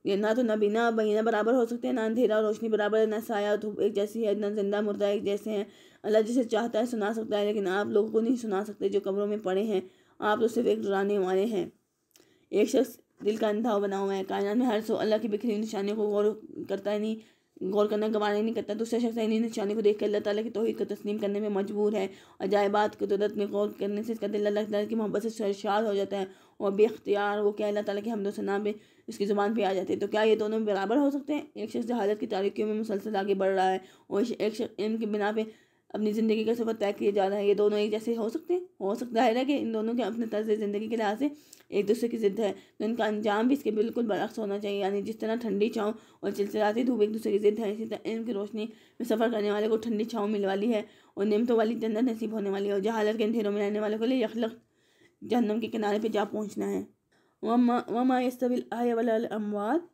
ना तो बिना बहीना बराबर हो सकते हैं ना अंधेरा और रोशनी बराबर है ना साया धूप एक जैसी है ना जिंदा मुर्दा एक जैसे हैं अल्लाह जिसे चाहता है सुना सकता है लेकिन आप लोगों को नहीं सुना सकते जो कमरों में पड़े हैं आप तो सिर्फ एक डराने वाले हैं एक शख्स दिल का अंधा बना हुआ है कायनात में हर सो अल्लाह की बिखरी निशानियों को गौर करता ही नहीं गौर करना गवारा नहीं करता दूसरा तो शख्स इन्हीं निशानी को देख कर अल्लाह ताली की तोहहीद को तस्लीम करने में मजबूर है अजायबात कुदरत तो में गौर करने से इसका दिल अल्लाह की मोहब्बत से सरशार हो जाता है और बेख्तियार वो क्या अल्लाह ताला की हमदो में इसकी ज़ुबान पर आ जाते है तो क्या ये दोनों बराबर हो सकते हैं एक शख्स जहाजत की तारीखियों में मुसलसल आगे बढ़ रहा है और एक शख्स इनके बिना पर अपनी ज़िंदगी का सफ़र तय किए जा रहा है ये दोनों एक जैसे हो सकते हैं हो सकता है ना कि इन दोनों के अपने तर्ज ज़िंदगी के लिहाज से एक दूसरे की ज़िद्द है तो इनका अंजाम भी इसके बिल्कुल बरक्स होना चाहिए यानी जिस तरह ठंडी छाँव और चिलचिलाती धूप एक दूसरे की ज़िद्द है इसी तरह इनकी रोशनी में सफ़र करने वाले को ठंडी छाँव मिल वाली है और नियमतों वाली जन्नत नसीब होने वाली है और जहालत के अंधेरों में रहने वालों को लिए यखलक जहनम के किनारे पर जा पहुँचना है वमा वमा यस्तबिल आय अमवात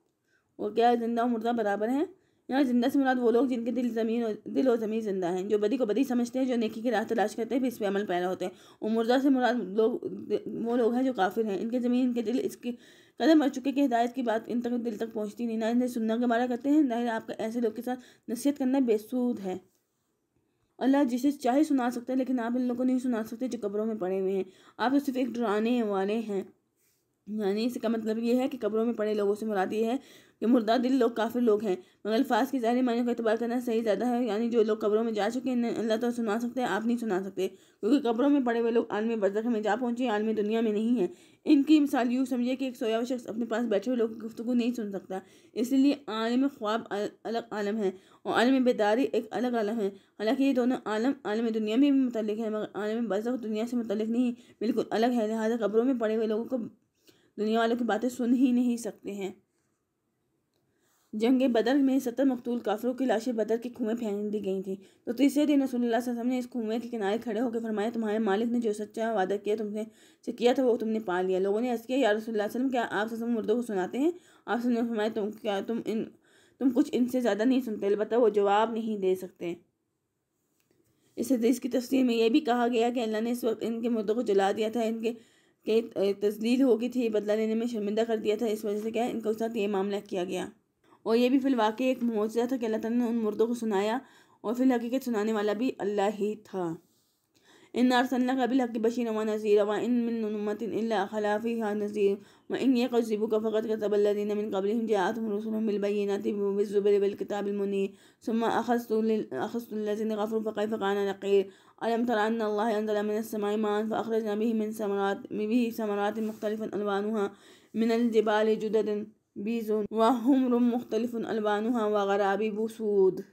और क्या ज़िंदा और मुर्दा बराबर हैं यहाँ जिंदा से मुराद वो लोग जिनके दिल ज़मीन और दिल और ज़मीन ज़िंदा हैं जो बदी को बदी समझते हैं जो नेकी की राह तलाश करते हैं फिर इस पर अमल पैदा होते हैं और मुर्दा से मुराद लोग वो लोग हैं जो काफिर हैं इनके ज़मीन इनके दिल इसकी कदम मर चुके कि हिदायत की बात इन तक दिल तक पहुँचती नहीं ना इन्हें सुनना के करते हैं ना आपका ऐसे लोग के साथ नसीहत करना बेसूद है अल्लाह जिसे चाहे सुना सकते हैं लेकिन आप इन लोगों को नहीं सुना सकते जो कब्रों में पड़े हुए हैं आप तो सिर्फ एक डराने वाले हैं यानी इसका मतलब ये है कि कब्रों में पड़े लोगों से मुराद ये है कि मुर्दा दिल लोग काफिर लोग हैं मगर अल्फाज के ज़ाहिर मानी का अतबार करना सही ज़्यादा है यानी जो लोग कब्रों में जा चुके हैं अल्लाह तो सुना सकते हैं आप नहीं सुना सकते क्योंकि कब्रों में पड़े हुए लोग आलमी बरजख में जा पहुँचे आलमी दुनिया में नहीं है इनकी मिसाल यूँ समझिए कि एक सोया शख्स अपने पास बैठे हुए लोग की गुफ्तु नहीं सुन सकता इसलिए आलम ख्वाब अलग आलम है और आलम बेदारी एक अलग आलम है हालांकि ये दोनों आलम आलम दुनिया में भी मुतलिक है मगर आलम बरजख दुनिया से मुतलिक नहीं बिल्कुल अलग है लिहाजा कब्रों में पड़े हुए लोगों को दुनिया वालों की बातें सुन ही नहीं सकते हैं जंग बदर में सत्तर मकतूल काफरों की लाशें बदर के कुएं फेंक दी गई थी तो तीसरे दिन रसूलुल्लाह वसल्लम ने इस कुएं के किनारे खड़े होकर फरमाया तुम्हारे मालिक ने जो सच्चा वादा किया तुमने से किया था वो तुमने पा लिया लोगों ने हंस किया या रसूलुल्लाह क्या आप सब मुर्दों को सुनाते हैं आप सबने फरमाया तुम क्या तुम इन तुम कुछ इनसे ज़्यादा नहीं सुनते अलबत्त वो जवाब नहीं दे सकते इस हदीस की तस्वीर में यह भी कहा गया कि अल्लाह ने इस वक्त इनके मुर्दों को जला दिया था इनके के तजलील हो गई थी बदला लेने में शर्मिंदा कर दिया था इस वजह से क्या इनके साथ ये मामला किया गया और ये भी फिलवाक़ एक मुआवजा था कि अल्लाह तला ने उन मुर्दों को सुनाया और फिर हकीकत सुनाने वाला भी अल्लाह ही था इन अरसल्ला का बिल हक बशीर व नज़ीर व इन मिन खलाफी हा नज़ीर व इन ये कसीबू का फ़कत का तबल्लिन मिन कबल जातम रसूल बिलबैनातिबिलकिताबिलमुनी सुमा अखस्तुल्लिन गफ़र फ़क़ी फ़क़ाना नक़ीर ألم تر أن الله أنزل من السماء ماء فأخرجنا به من ثمرات به ثمرات مختلفا ألوانها من الجبال جدد بيز وهمر مختلف ألوانها وغرابيب سود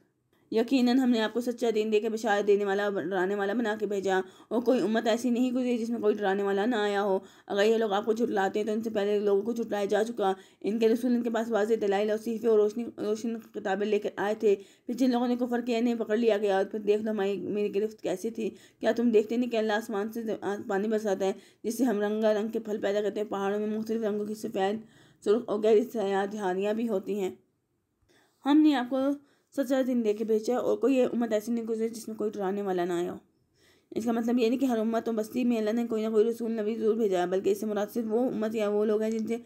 यकीनन हमने आपको सच्चा दीन देकर बिशारत देने वाला डराने वाला बना के भेजा और कोई उम्मत ऐसी नहीं गुजरी जिसमें कोई डराने वाला ना आया हो अगर ये लोग आपको झुटलाते हैं तो इनसे पहले लोगों को झुटलाया जा चुका इनके रसूल इनके पास वाज दलाई और सीफे और रोशनी रोशन किताबें लेकर आए थे फिर जिन लोगों ने कुफर किया इन्हें पकड़ लिया गया और फिर देख लो हमारी मेरी गिरफ्त कैसी थी क्या तुम देखते नहीं कि अल्लाह आसमान से पानी बरसाता है जिससे हम रंगा रंग के फल पैदा करते हैं पहाड़ों में मुख्तलिफ रंगों की सफ़ेद सुरख और गैर सयाद भी होती हैं हमने आपको सर सारा दिन लेके भेजा और कोई उम्मत ऐसी नहीं गुजरी जिसमें कोई डराने वाला ना आया हो इसका मतलब ये नहीं कि हर उम्मत और तो बस्ती में अल्लाह ने कोई ना कोई रसूल नबी ज़रूर भेजा है बल्कि इससे मुनासिब वो उम्मत या वो लोग हैं जिनसे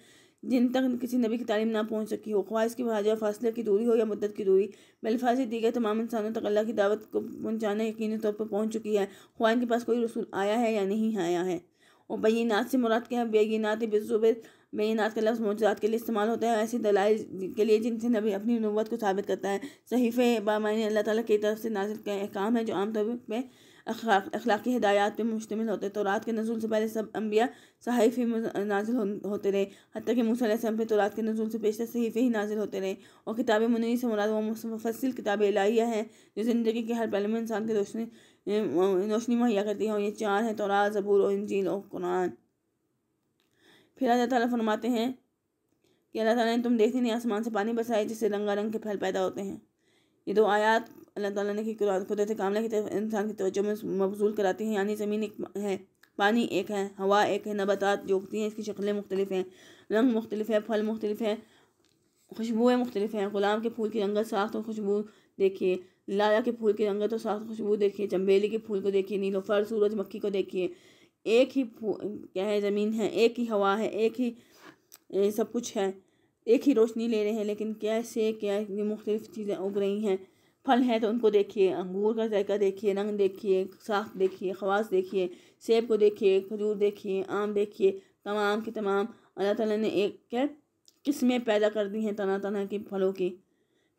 जिन तक किसी नबी की तालीम ना पहुँच सकी हो ख्वाहिश की वजह फासले की दूरी हो या मदद की दूरी बलफाज दी दीगर तमाम इंसानों तक अल्लाह की दावत को पहुँचाना यकीनी तौर पर पहुँच चुकी है ख्वान के पास कोई रसूल आया है या नहीं आया है और बैनात से मुराद क्या है बैनात बेसूबे बेनात के लफ्ज़ मौजूदात के लिए इस्तेमाल होता है ऐसी दलाइल के लिए जिनसे नबी अपनी नबत को साबित करता है सहीफ़े बामानी अल्लाह ताला की तरफ से नाजिल का अहकाम है जो आमतौर पर अखलाकी हदायत पर मुश्तमिल होते तो रात के नजूल से पहले सब अम्बिया सहाफ़ी नाजिल होते रहे हती कि मूसम पर तो रात के नजूल से पेशर सहीफ़े ही नाजिल होते रहे और किताब मुनि से मुराद वो किताब लाइया हैं जो ज़िंदगी के हर पहले में इंसान की रोशनी रोशनी मुहैया करती हैं और ये चार हैं तो रात जबूर और इंजील और कुरान फिर अल्लाह ताला फरमाते हैं कि अल्लाह ताला ने तुम देखते नहीं आसमान से पानी बरसाए जिससे रंगा रंग के फल पैदा होते हैं ये दो आयात अल्लाह ताला ने की कुदरत कामला की तरफ इंसान की तवज्जो में मबजूल कराती हैं यानी ज़मीन एक है पानी एक है हवा एक है नबातात जो उगती हैं इसकी शक्लें मुख्तलिफ हैं रंग मुख्तलिफ है फल मुख्तलिफ है खुशबुएँ मुख्तलिफ हैं गुलाम के फूल की रंगत साफ और खुशबू देखिए लाला के फूल की रंगत और साख्त खुशबू देखिए चम्बेली के फूल को देखिए नीलोफर मक्खी को देखिए एक ही क्या है ज़मीन है एक ही हवा है एक ही सब कुछ है एक ही रोशनी ले रहे हैं लेकिन कैसे क्या ये मुख्तलिफ़ चीज़ें उग रही हैं फल हैं तो उनको देखिए अंगूर का जायका देखिए रंग देखिए साख देखिए खवास देखिए सेब को देखिए खजूर देखिए आम देखिए तमाम की तमाम अल्लाह ताला ने एक क्या किस्में पैदा कर दी हैं तरह तरह के फलों की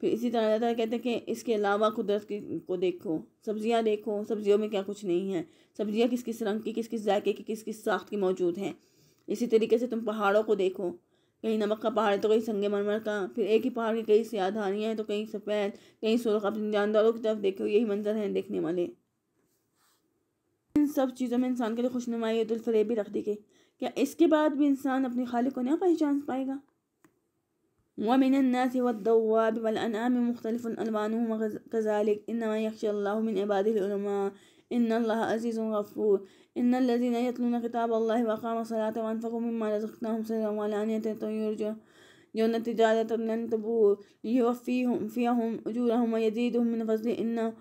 फिर इसी तरह तरह कहते हैं कि इसके अलावा कुदरत की को देखो सब्जियां देखो सब्जियों में क्या कुछ नहीं है सब्जियां किस किस रंग की किस किस जायके की किस किस साख्त की मौजूद हैं इसी तरीके से तुम पहाड़ों को देखो कहीं नमक का पहाड़ है तो कहीं संगे मरमर का फिर एक ही पहाड़ की कई सियाधानियाँ हैं तो कहीं सफ़ेद कहीं सुरख अपने जानदारों की तरफ देखो यही मंजर हैं देखने वाले इन सब चीज़ों में इंसान के लिए खुशनुमाई दुलफरेबी रख दी गई क्या इसके बाद भी इंसान अपने खालिक को ना पहचान पाएगा ومن الناس والدواب والأنعام مختلف ألوانهما كذلك إنما يخشى الله من عباده العلماء إن الله عزيز غفور إن الذين يتلون كتاب الله وأقاموا الصلاة وأنفقوا مما رزقناهم سرا وعلانية يرجون تجارة لن تبور ليوفيهم فيهم أجورهم ويزيدهم من فضله إنه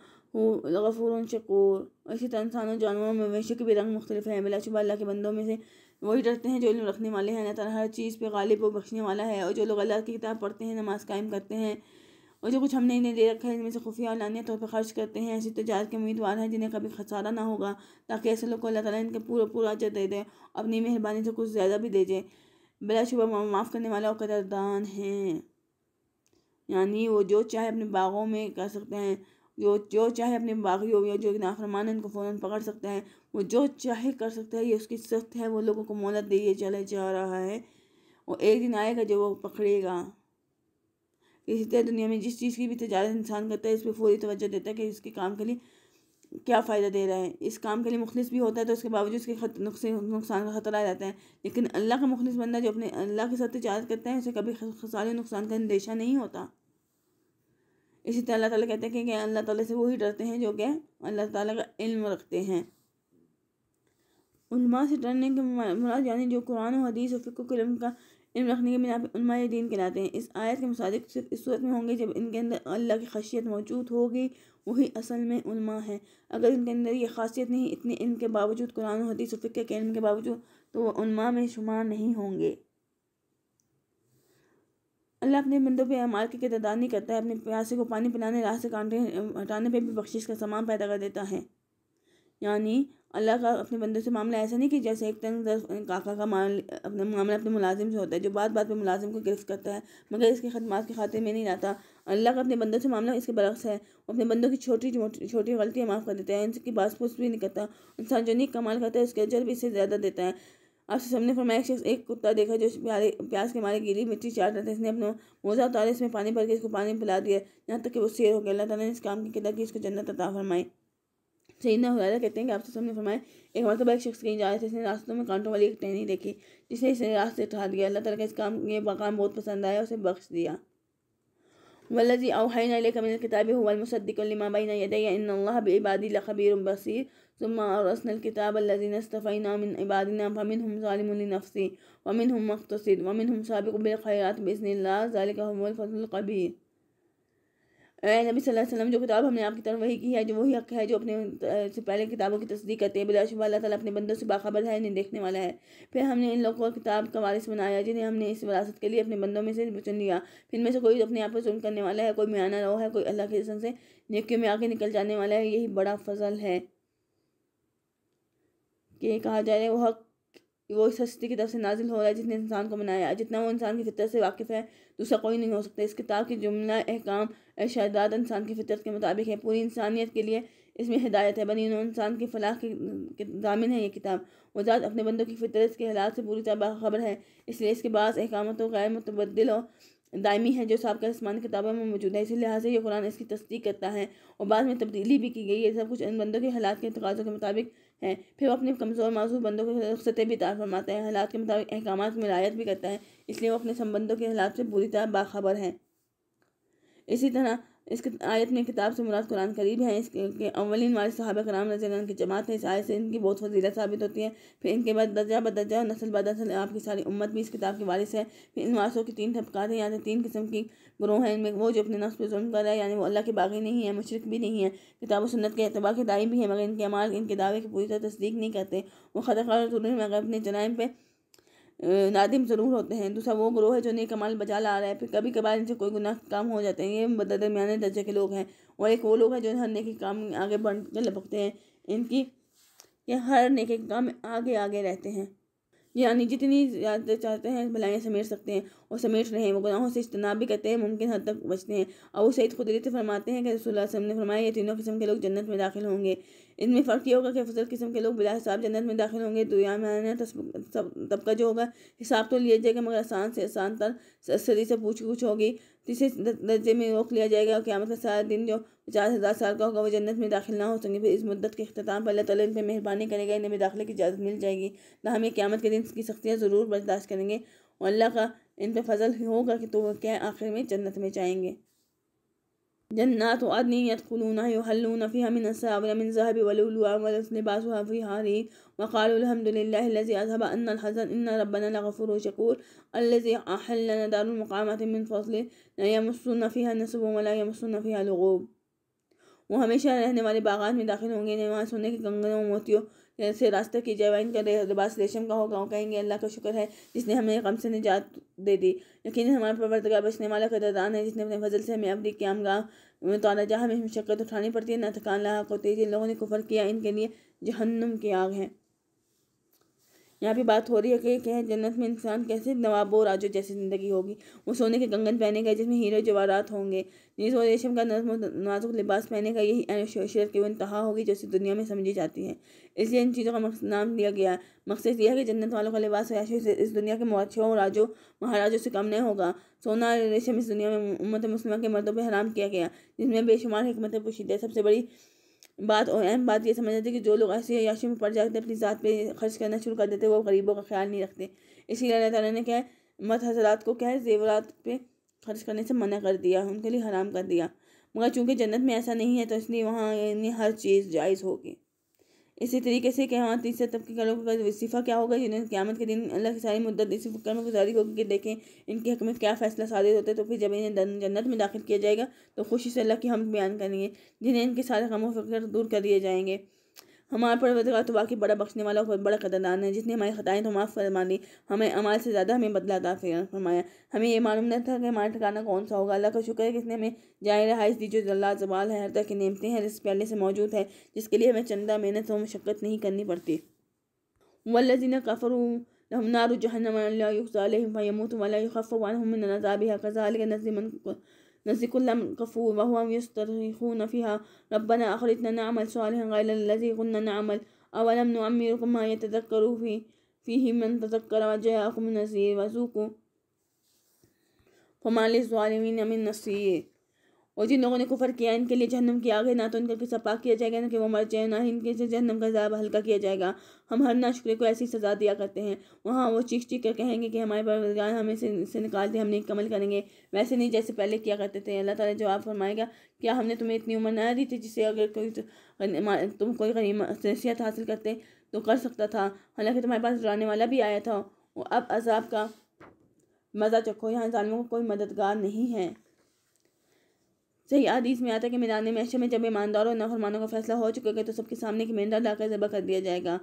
غفور شكور وشتى إنسان جانور من شك के مختلف रंग मुख्तलिफ हैं बिला वही डरते हैं जो इल्म रखने वाले हैं अल्लाह ताला हर चीज़ पे गालिब व बख्शने वाला है और जो लोग अल्लाह की किताब पढ़ते हैं नमाज़ कायम करते हैं और जो कुछ हमने इन्हें दे रखा है इनमें से खुफिया और लानिया तौर पर खर्च करते हैं ऐसे तजारत के उम्मीदवार हैं जिन्हें कभी खसारा ना होगा ताकि ऐसे लोग को अल्लाह ताला इनके पूरा पूरा अजर दे दे अपनी मेहरबानी से कुछ ज़्यादा भी दे दे बिलाशुबा माफ़ करने वाला और कदरदान हैं यानी वो जो चाहे अपने बागों में कर सकते हैं जो जो चाहे अपने हो या जो नाफरमान है उनको फ़ौरन पकड़ सकता है वो जो चाहे कर सकता है ये उसकी सख्त है वो लोगों को मोहलत दिए चले जा रहा है और एक दिन आएगा जो वो पकड़ेगा इसी तरह दुनिया में जिस चीज़ की भी तजारत इंसान करता है इस पर फौरी तोज्जो देता है कि इसके काम के लिए क्या फ़ायदा दे रहा है इस काम के लिए मुखलिस भी होता है तो उसके बावजूद उसके खत, नुकसान का ख़तरा रहता है लेकिन अल्लाह का मुखलिस बंदा जो अपने अल्लाह के साथ तजारत करता है उसे कभी खसारे नुकसान का अंदेशा नहीं होता इसी तरह अल्लाह ताला कहते हैं कि अल्लाह ताला से वही डरते हैं जो कि अल्लाह ताला का इल्म रखते हैं उल्मा से डरने के मुराद यानी जो कुरान और हदीस और फ़िक्र के इल्म का इल्म रखने के बिना उलमा दीन कहलाते हैं इस आयत के मुताबिक सिर्फ इस सूरत में होंगे जब इनके अंदर अल्लाह की खशियत मौजूद होगी वही असल में उलमा है अगर इनके अंदर ये खासियत नहीं इतने इनके बावजूद कुरान हदीस और फ़िक्र के इल्म के बावजूद तो वह में शुमार नहीं होंगे अल्लाह अपने बंदों पर अमाल की किरदार नहीं करता है अपने प्यासे को पानी पिलाने रास्ते कांटे हटाने पर भी बख्शिश का सामान पैदा कर देता है यानी अल्लाह का अपने बंदों से मामला ऐसा नहीं कि जैसे एक तंग काका का मामल अपना मामला अपने मुलाजिम से होता है जो बात बात पे मुलाजिम को गिरफ्त करता है मगर इसके खदमात के खाते में नहीं रहता अल्लाह का अपने बंदों से मामला इसके बरक्स है वो अपने बंदों की छोटी छोटी गलतियाँ माफ़ कर देता है उनकी बासपूस भी नहीं करता इंसान जो नहीं कमाल करता है उसके अजर भी इससे ज़्यादा देता है आपसे सामने फरमाया एक शख्स एक कुत्ता देखा जो प्यारे प्यास के मारे गीली मिट्टी चाट रहा था इसने अपना मोजा उतारे इसमें पानी भर के इसको पानी पिला दिया यहाँ तक कि वो शेर हो गया अल्लाह ताला ने इस काम की किया कि इसको जन्नत अता फरमाई सईदा हुरैरा कहते हैं कि आपसे सामने फरमाए एक मरतबा एक शख्स कहीं जा रहे थे इसने रास्तों में कांटों वाली एक टहनी देखी जिसने इसने रास्ते ठहर दिया अल्लाह तला का इस काम ये काम बहुत पसंद आया उसे बख्श दिया वल्लजी अवहैना इलैका मिनल किताबि हुवल मुसद्दिकु लिमा बैना यदैया इन्नल्लाह बिइबादी लखबीरुम बसीर ثم أورثنا الكتاب الذين اصطفينا من عبادنا فمنهم ظالم لنفسه ومنهم مقتصد ومنهم سابق بالخيرات بإذن الله ذلك هو الفضل القبير नबी सल्लल्लाहु अलैहि वसल्लम जो किताब हमने आपकी तरफ वही की है जो वही हक है जो अपने से पहले किताबों की तस्दीक करते हैं बिलाशुबा अल्लाह ताला अपने बंदों से बाखबर है इन्हें देखने वाला है फिर हमने इन लोगों को किताब का वारिस बनाया जिन्हें हमने इस विरासत के लिए अपने बंदों में से चुन लिया फिर में से कोई अपने आप को जुर्म करने वाला है कोई म्याना रो है कोई अल्लाह के रसन से निक्यों में आगे निकल जाने वाला है यही बड़ा फजल है ये कहा जा रहा है वो हक वो इस हस्ती की तरफ से नाजिल हो रहा है जिसने इंसान को बनाया जितना वो इंसान की फितरत से वाकिफ़ है दूसरा कोई नहीं हो सकता इस किताब के जुमला अहकाम अशादात इंसान की फितरत के मुताबिक है पूरी इंसानियत के लिए इसमें हिदायत है बनी इंसान की फलाह के दामिन है ये किताब वजात अपने बंदों की फितरत के हालात से पूरी तरह खबर है इसलिए इसके बाद अहकाम तो गैर मुतबदल और दायमी है जो सबका आसमान किताबों में मौजूद है इसी लिहाज से ये कुरान इसकी तस्दीक करता है और बाद में तब्दीली भी की गई है सब कुछ इन बंदों के हालात के इतकाज़ों के मुताबिक हैं फिर वो अपने कमज़ोर मौजूद बंदों को रुख्सतें भी तार फरमाते हैं हालात के मुताबिक अहकाम में रायत भी करता है इसलिए वो अपने संबंधों के हालात से बुरी तरह बाखबर हैं इसी तरह इस आयत में किताब से मुराद कुरान करीब है इसके अवलिन वाले साहब कराम रजीन की जमात है इस आयत से इनकी बहुत फजीलत साबित होती है फिर इनके बाद दर्जा बदर्जा नसल बदसल आपकी सारी उम्मत भी इस किताब के वारिस है फिर इन वारसों की तीन तबकात हैं यहाँ तीन किस्म की ग्रोह हैं इनमें वो जो अपने नफ्स पर जुम्म कर रहा है यानी वो अल्लाह के बागी नहीं है मशरक भी नहीं है किताब सुन्नत के अतबा के दाई भी है मगर इनके अमाल इनके दावे की पूरी तरह तस्दीक नहीं करते वो खतरकार मगर अपने जनाइम पर नादिम ज़रूर होते हैं दूसरा वो ग्रोह है जो नए कमाल बचा ला रहा है फिर कभी कभार इनसे कोई गुनाह काम हो जाते हैं ये दरमियाने दर्जे के लोग हैं और एक वो लोग हैं जो हर के काम आगे बढ़ लपकते हैं इनकी ये हर के काम आगे आगे रहते हैं यानी जितनी ज़्यादा चाहते हैं भलाइयाँ समेट सकते हैं और समेट रहे हैं वो गुनाहों से इज्तनाब भी करते हैं मुमकिन हद तक बचते हैं और सईद खुदरत फरमाते हैं कि रसोल्लाम ने फरमाया ये तीनों किस्म के लोग जन्नत में दाखिल होंगे इनमें फ़र्क ये होगा कि फसल किस्म के लोग बिला हिसाब जन्नत में दाखिल होंगे तो में तबका जो होगा हिसाब तो लिया जाएगा मगर आसान से आसान तर सदी से पूछ पूछ होगी तीसरे दर्जे में रोक लिया जाएगा और क्या मतलब सारा दिन जो पचास हज़ार साल का होगा वो जन्नत में दाखिल ना हो सके फिर इस मुद्दत के अख्ताम पर अल्लाह ताला इन पर मेहरबानी करेगा इन्हें दाखिले की इजाज़त मिल जाएगी हम ये क़्यामत के दिन की सख्तियाँ ज़रूर बर्दाश्त करेंगे और अल्लाह का इन पर फजल होगा कि तो वह क्या आखिर में जन्नत में जाएंगे जन्नात आदनी यदखलूना युहलून फीहा मिन असावर मिन ذهب ولؤلؤا ولباسها فيها حرير وقالوا الحمد لله الذي أذهب عنا الحزن إن ربنا لغفور شكور الذي أحلنا دار المقامة من فضله لا يمسون فيها نصب ولا يمسون فيها لغوب वो हमेशा रहने वाले बागान में दाखिल होंगे इन्हें वहाँ सोने के कंगनों मोतियों से रास्ते की कर इनका लिबास रेशम का होगा कहेंगे अल्लाह का शुक्र है जिसने हमें गम से निजात दे दी यकीन हमारा परवरदगा बचने वाला कदरदान है जिसने अपने फजल से हमें अपनी क्याम गाँव तोला जहाँ हमें मशक्क़त उठानी पड़ती है न थकान लाक होती है जिन लोगों ने कुफर किया इनके लिए जहन्नुम की आग है यहाँ पे बात हो रही है कि क्या जन्नत में इंसान कैसे नवाबो राजो जैसी ज़िंदगी होगी वो सोने के कंगन पहनेगा जिसमें हीरो जवाहरात होंगे नीस और रेशम का नाजुक लिबास पहनेगा यही शोशरत की इंतहा होगी जो दुनिया में समझी जाती है इसलिए इन चीज़ों का नाम दिया गया है मकसद यह है कि जन्नत वालों का लिबास इस दुनिया के और राजो महाराजों से कम नहीं होगा सोना रेशम इस दुनिया में उम्मत मुस्लिम के मर्दों पर हराम किया गया जिसमें बेशुमार हमत पोशीदा सबसे बड़ी बात और अहम बात यह समझ जाती कि जो लोग ऐसे याशी में पड़ जाते हैं अपनी ज़ात पे खर्च करना शुरू कर देते वो गरीबों का ख्याल नहीं रखते इसीलिए अल्लाह ताला ने क्या है मत हजरात को क्या है जेवरात पे खर्च करने से मना कर दिया उनके लिए हराम कर दिया मगर चूँकि जन्नत में ऐसा नहीं है तो इसलिए वहाँ हर चीज़ जायज़ होगी इसी तरीके से क्या हाँ, तीसरे तबके के लोगों का इस्तीफ़ा क्या होगा जिन्हें क्यामत के दिन अल्लाह की सारी मुद्दत इसी फिक्र में गुजारी होगी कि देखें इनके हक में क्या फैसला साजिश होता है तो फिर जब इन्हें जन्नत में दाखिल किया जाएगा तो खुशी से अल्लाह की हम बयान करेंगे जिन्हें इनके सारे गमों फिक्र दूर कर दिए जाएंगे हमारे परवरदगार तो वाकई बड़ा बख्शने वाला और बड़ा कदरदान है जिसने हमारी खताएँ तो माफ़ फरमा दी हमें अमाल से ज़्यादा हमें बदला था फरमाया हमें ये मालूम नहीं था कि हमारा ठिकाना कौन सा होगा अल्लाह का शुक्र है किसने हमें जाए रहाइश दी जो जल्ला जवाल है हर तरह की नियमतें हैं जिस पहले से मौजूद है जिसके लिए हमें चंदा मेहनत और मशक्क़त नहीं करनी पड़ती वल्लिन कफर لهم نار جهنم لا يقضى عليهم فيموتوا ولا يخفف التي كل كفور وهم يسترخون فيها ربنا أخرجنا نعمل صالحا غير الذي كنا نعمل أولم نعمركم ما يتذكر في فيه من تذكر وجاءكم النذير وذوقوا فما للظالمين من نصير और जिन लोगों ने कुफर किया इनके लिए जहनम की आगे ना तो इनका किस्सा पाक किया जाएगा ना कि वो मर जाए ना ही इनके से जहनम का ज़्यादा हल्का किया जाएगा हम हर ना शुक्र को ऐसी सज़ा दिया करते हैं वहाँ वो चीख चीख कर कहेंगे कि हमारे परवरगार हमें से, से निकाल दें हमने कमल करेंगे वैसे नहीं जैसे पहले किया करते थे अल्लाह ताली जवाब फरमाएगा क्या हमने तुम्हें इतनी उम्र ना दी थी जिससे अगर कोई तो तुम कोई गनीमत हासिल करते तो कर सकता था हालांकि तुम्हारे पास डराने वाला भी आया था अब अजाब का मज़ा चखो यहाँ जानवरों को कोई मददगार नहीं है सही आदि में आता है कि मैदान मैशर में जब ईमानदार और नाफरमानों का फैसला हो चुका है तो सबके सामने की मेंढा लाकर ज़बह कर दिया जाएगा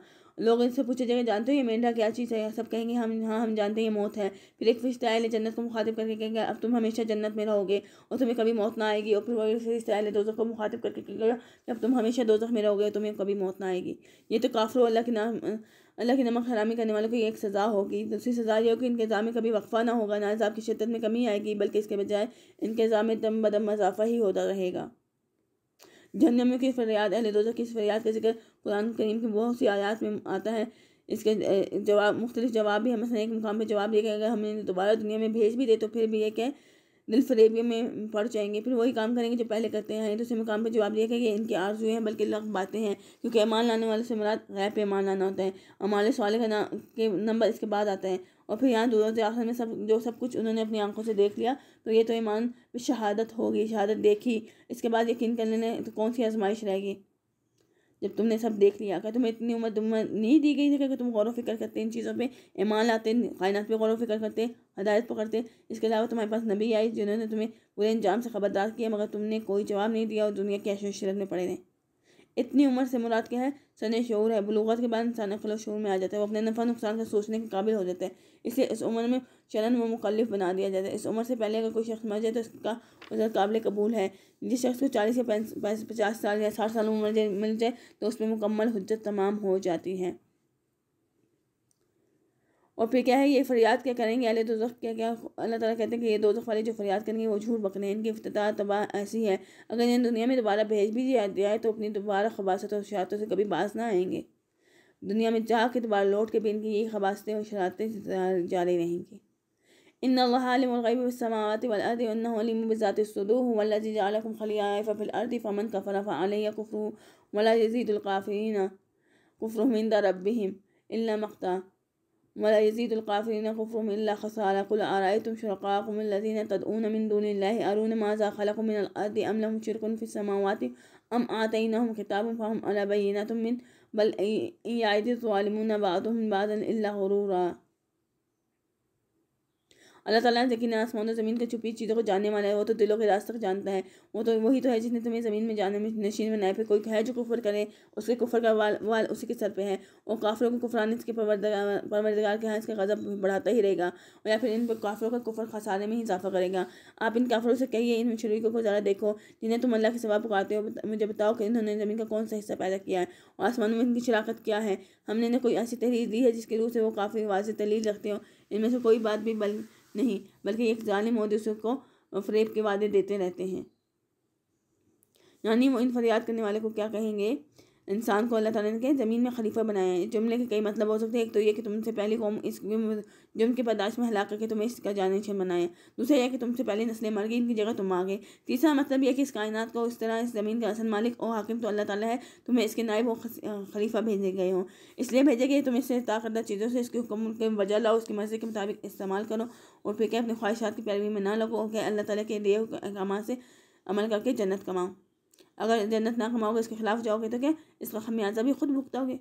लोग इनसे पूछे जाएगा जानते हो ये मेंढा क्या चीज़ है सब कहेंगे हम हाँ हम जानते हैं ये मौत है फिर एक फरिश्ता आयल जन्नत को मुखातिब करके कहेंगे अब तुम हमेशा जन्नत में रहोगे और तुम्हें कभी मौत ना आएगी और फिर वही फरिश्ता आयल दोजख को मुखातिब करके कहेगा अब तुम हमेशा दोजख में रहोगे तुम्हें कभी मौत ना आएगी ये तो काफरों अल्लाह के नाम अल्लाह की नमक हरामी करने वालों की एक सज़ा होगी दूसरी सज़ा ये होगी इनके में कभी वक्फा ना होगा ना अजाब की शदत में कमी आएगी बल्कि इसके बजाय इनके में दम बदम अजाफा ही होता रहेगा जहनमियों की फरियाद अहल रोज़ा की फरियाद का जिक्र कुरान करीम की बहुत सी आयात में आता है इसके जवाब मुख्तलिफ जवाब भी हमें एक मुकाम पर जवाब दिया गया अगर हमें दोबारा दुनिया में भेज भी दे तो फिर भी ये है दिल फरेबियों में पड़ जाएंगे फिर वही काम करेंगे जो पहले करते हैं तो दूसरे मुकाम पर जवाब दिया कि इनके आरजुए हैं बल्कि लग बातें हैं क्योंकि ईमान लाने वाले से मुराद गैर पे ईमान लाना होता है अमाल सवाल का ना के नंबर इसके बाद आता है और फिर यहाँ दूर आखिर में सब जो सब कुछ उन्होंने अपनी आंखों से देख लिया तो ये तो ईमान शहादत होगी शहादत देखी इसके बाद यकीन करने तो कौन सी आजमाइश रहेगी जब तुमने सब देख लिया अगर तुम्हें इतनी उम्र तुम्हें नहीं दी गई थी कि तुम गौर फिक्र करते इन चीज़ों पर ईमान लाते कायनात पर गौर फिक्र करते हदायत पकड़ते इसके अलावा तुम्हारे पास नबी आई जिन्होंने तुम्हें पूरे इंजाम से खबरदार किया मगर तुमने कोई जवाब नहीं दिया और दुनिया के शरत में पड़े रहे इतनी उम्र से मुराद क्या है सन शूर है बलूगत के बाद इंसान अखल शूर में आ जाता है वो अपने नफा नुकसान का सोचने के काबिल हो जाता है इसलिए इस उम्र में चलन व मुखलिफ बना दिया जाता है इस उम्र से पहले अगर कोई शख्स मर जाए तो उसका उजर काबिल कबूल है जिस शख्स को चालीस या पचास साल या साठ साल उम्र मिल जाए तो उसमें मुकम्मल हजत तमाम हो जाती है और फिर क्या है ये फरियाद क्या करेंगे अल दो क्या क्या अल्लाह ताला कहते हैं कि ये दो वाले जो फरियाद करेंगे वो झूठ बकरे हैं इनकी अफ्तः तबाह ऐसी है अगर इन्हें दुनिया में दोबारा भेज भी दिया जाए तो अपनी दोबारा खबासत और शरारतों से कभी बास ना आएंगे दुनिया में जा के दोबारा लौट के भी इनकी यही खबासतें और शरारतें जारी रहेंगी इन अल्लाबात वलज़ातम खलियाफ़िलर्द फ़मन कफ़र फ़ालिया कफ़रू ولا يزيد القافرين كفرهم إلا خسارة قل أرأيتم شرقاءكم الذين تدعون من دون الله أرون ماذا خلقوا من الأرض أم لهم شرك في السماوات أم آتيناهم كتاب فهم على بينة من بل إن يعد الظالمون بعضهم بعضا إلا غرورا अल्लाह ताला लेकिन आसमान और ज़मीन के छुपी चीज़ों को जानने वाला है वो तो दिलों के रास्ते तक जानता है वो तो वही तो है जिसने तुम्हें ज़मीन में जाने में नशीन बनाए फिर कोई है जो कुफर करे उसके कुफर का वाल वाल उसी के सर पे है और काफ़िलों को कुफरान इसके परवरदगार के यहाँ इसका गज़ब बढ़ाता ही रहेगा और या फिर इन पर काफिरों का कुफर खसारे में ही इजाफा करेगा आप इन काफ़िलों से कहिए इन शरीकों को ज़रा देखो जिन्हें तुम अल्लाह के सवाब पुकारते हो मुझे बताओ कि इन्होंने ज़मीन का कौन सा हिस्सा पैदा किया है और आसमान में इनकी शराकत क्या है हमने इन्हें कोई ऐसी तहरीर दी है जिसके रूप से वो काफ़ी वाज तलील रखते हो इनमें से कोई बात भी बल नहीं बल्कि एक जालिम और दूसरे को फरेब के वादे देते रहते हैं यानी वो इन फरियाद करने वाले को क्या कहेंगे इंसान को अल्लाह ताला ने कहा ज़मीन में खलीफा बनाया है जुमले के कई मतलब हो सकते हैं एक तो ये कि तुमसे पहले कौम इस जुम के पैदाश में हिला करके तुम्हें इसका जानशीन बनाया दूसरा यह कि तुमसे पहले नस्लें मर गई इनकी जगह तुम आ गए तीसरा मतलब यह कि इस कायनात को इस तरह इस ज़मीन का असल मालिक और हाकिम तो अल्लाह ताला है तुम्हें इसके नायब व खलीफा भेजे गए हों इसलिए भेजे गए तुम इससे ताकदा चीज़ों से इसके हुक्म के वजह लाओ उसकी मर्ज़ी के मुताबिक इस्तेमाल करो और फिर क्या अपनी ख्वाहिशात की पैरवी में ना लगो और क्या अल्लाह ताली के दिए अहकाम से अमल करके जन्नत कमाओ अगर जन्नत ना कमाओगे इसके खिलाफ जाओगे तो क्या इसका खमियाजा भी खुद भुगतोगे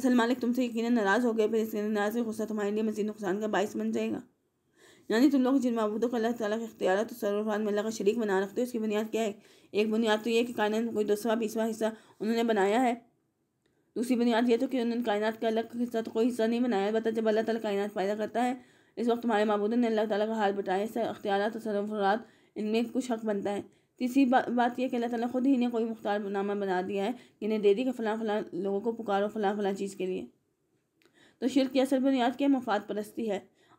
असल मालिक तुमसे यकीन नाराज़ हो गए फिर इसके नाराज़ गुस्सा तुम्हारे लिए मजीद नुकसान का बायस बन जाएगा यानी तुम लोग जिन मबूदों को अल्लाह ताली के अख्तियार तो सरफान में अल्लाह का शरीक बना रखते हो इसकी बुनियाद क्या है एक बुनियाद तो ये कि कायन कोई दूसरा बीसवा हिस्सा उन्होंने बनाया है दूसरी बुनियाद ये तो कि उन्होंने कायनात का अलग हिस्सा तो कोई हिस्सा नहीं बनाया बता जब अल्लाह ताली कायनात पैदा करता है इस वक्त तुम्हारे मबूदों ने अल्लाह ताला का हाल बटाया अख्तियार सरफरात इनमें कुछ हक बनता है तीसरी बा, बात यह कि अल्लाह ताला खुद ही इन्हें कोई मुख्तार नामा बना दिया है इन्हें दे दी कि फ़लाँ फ़लाँ लोगों को पुकारो फ़लाँ फ़लाँ चीज़ के लिए तो शिर की असल बुनियाद के मफाद परस्ती है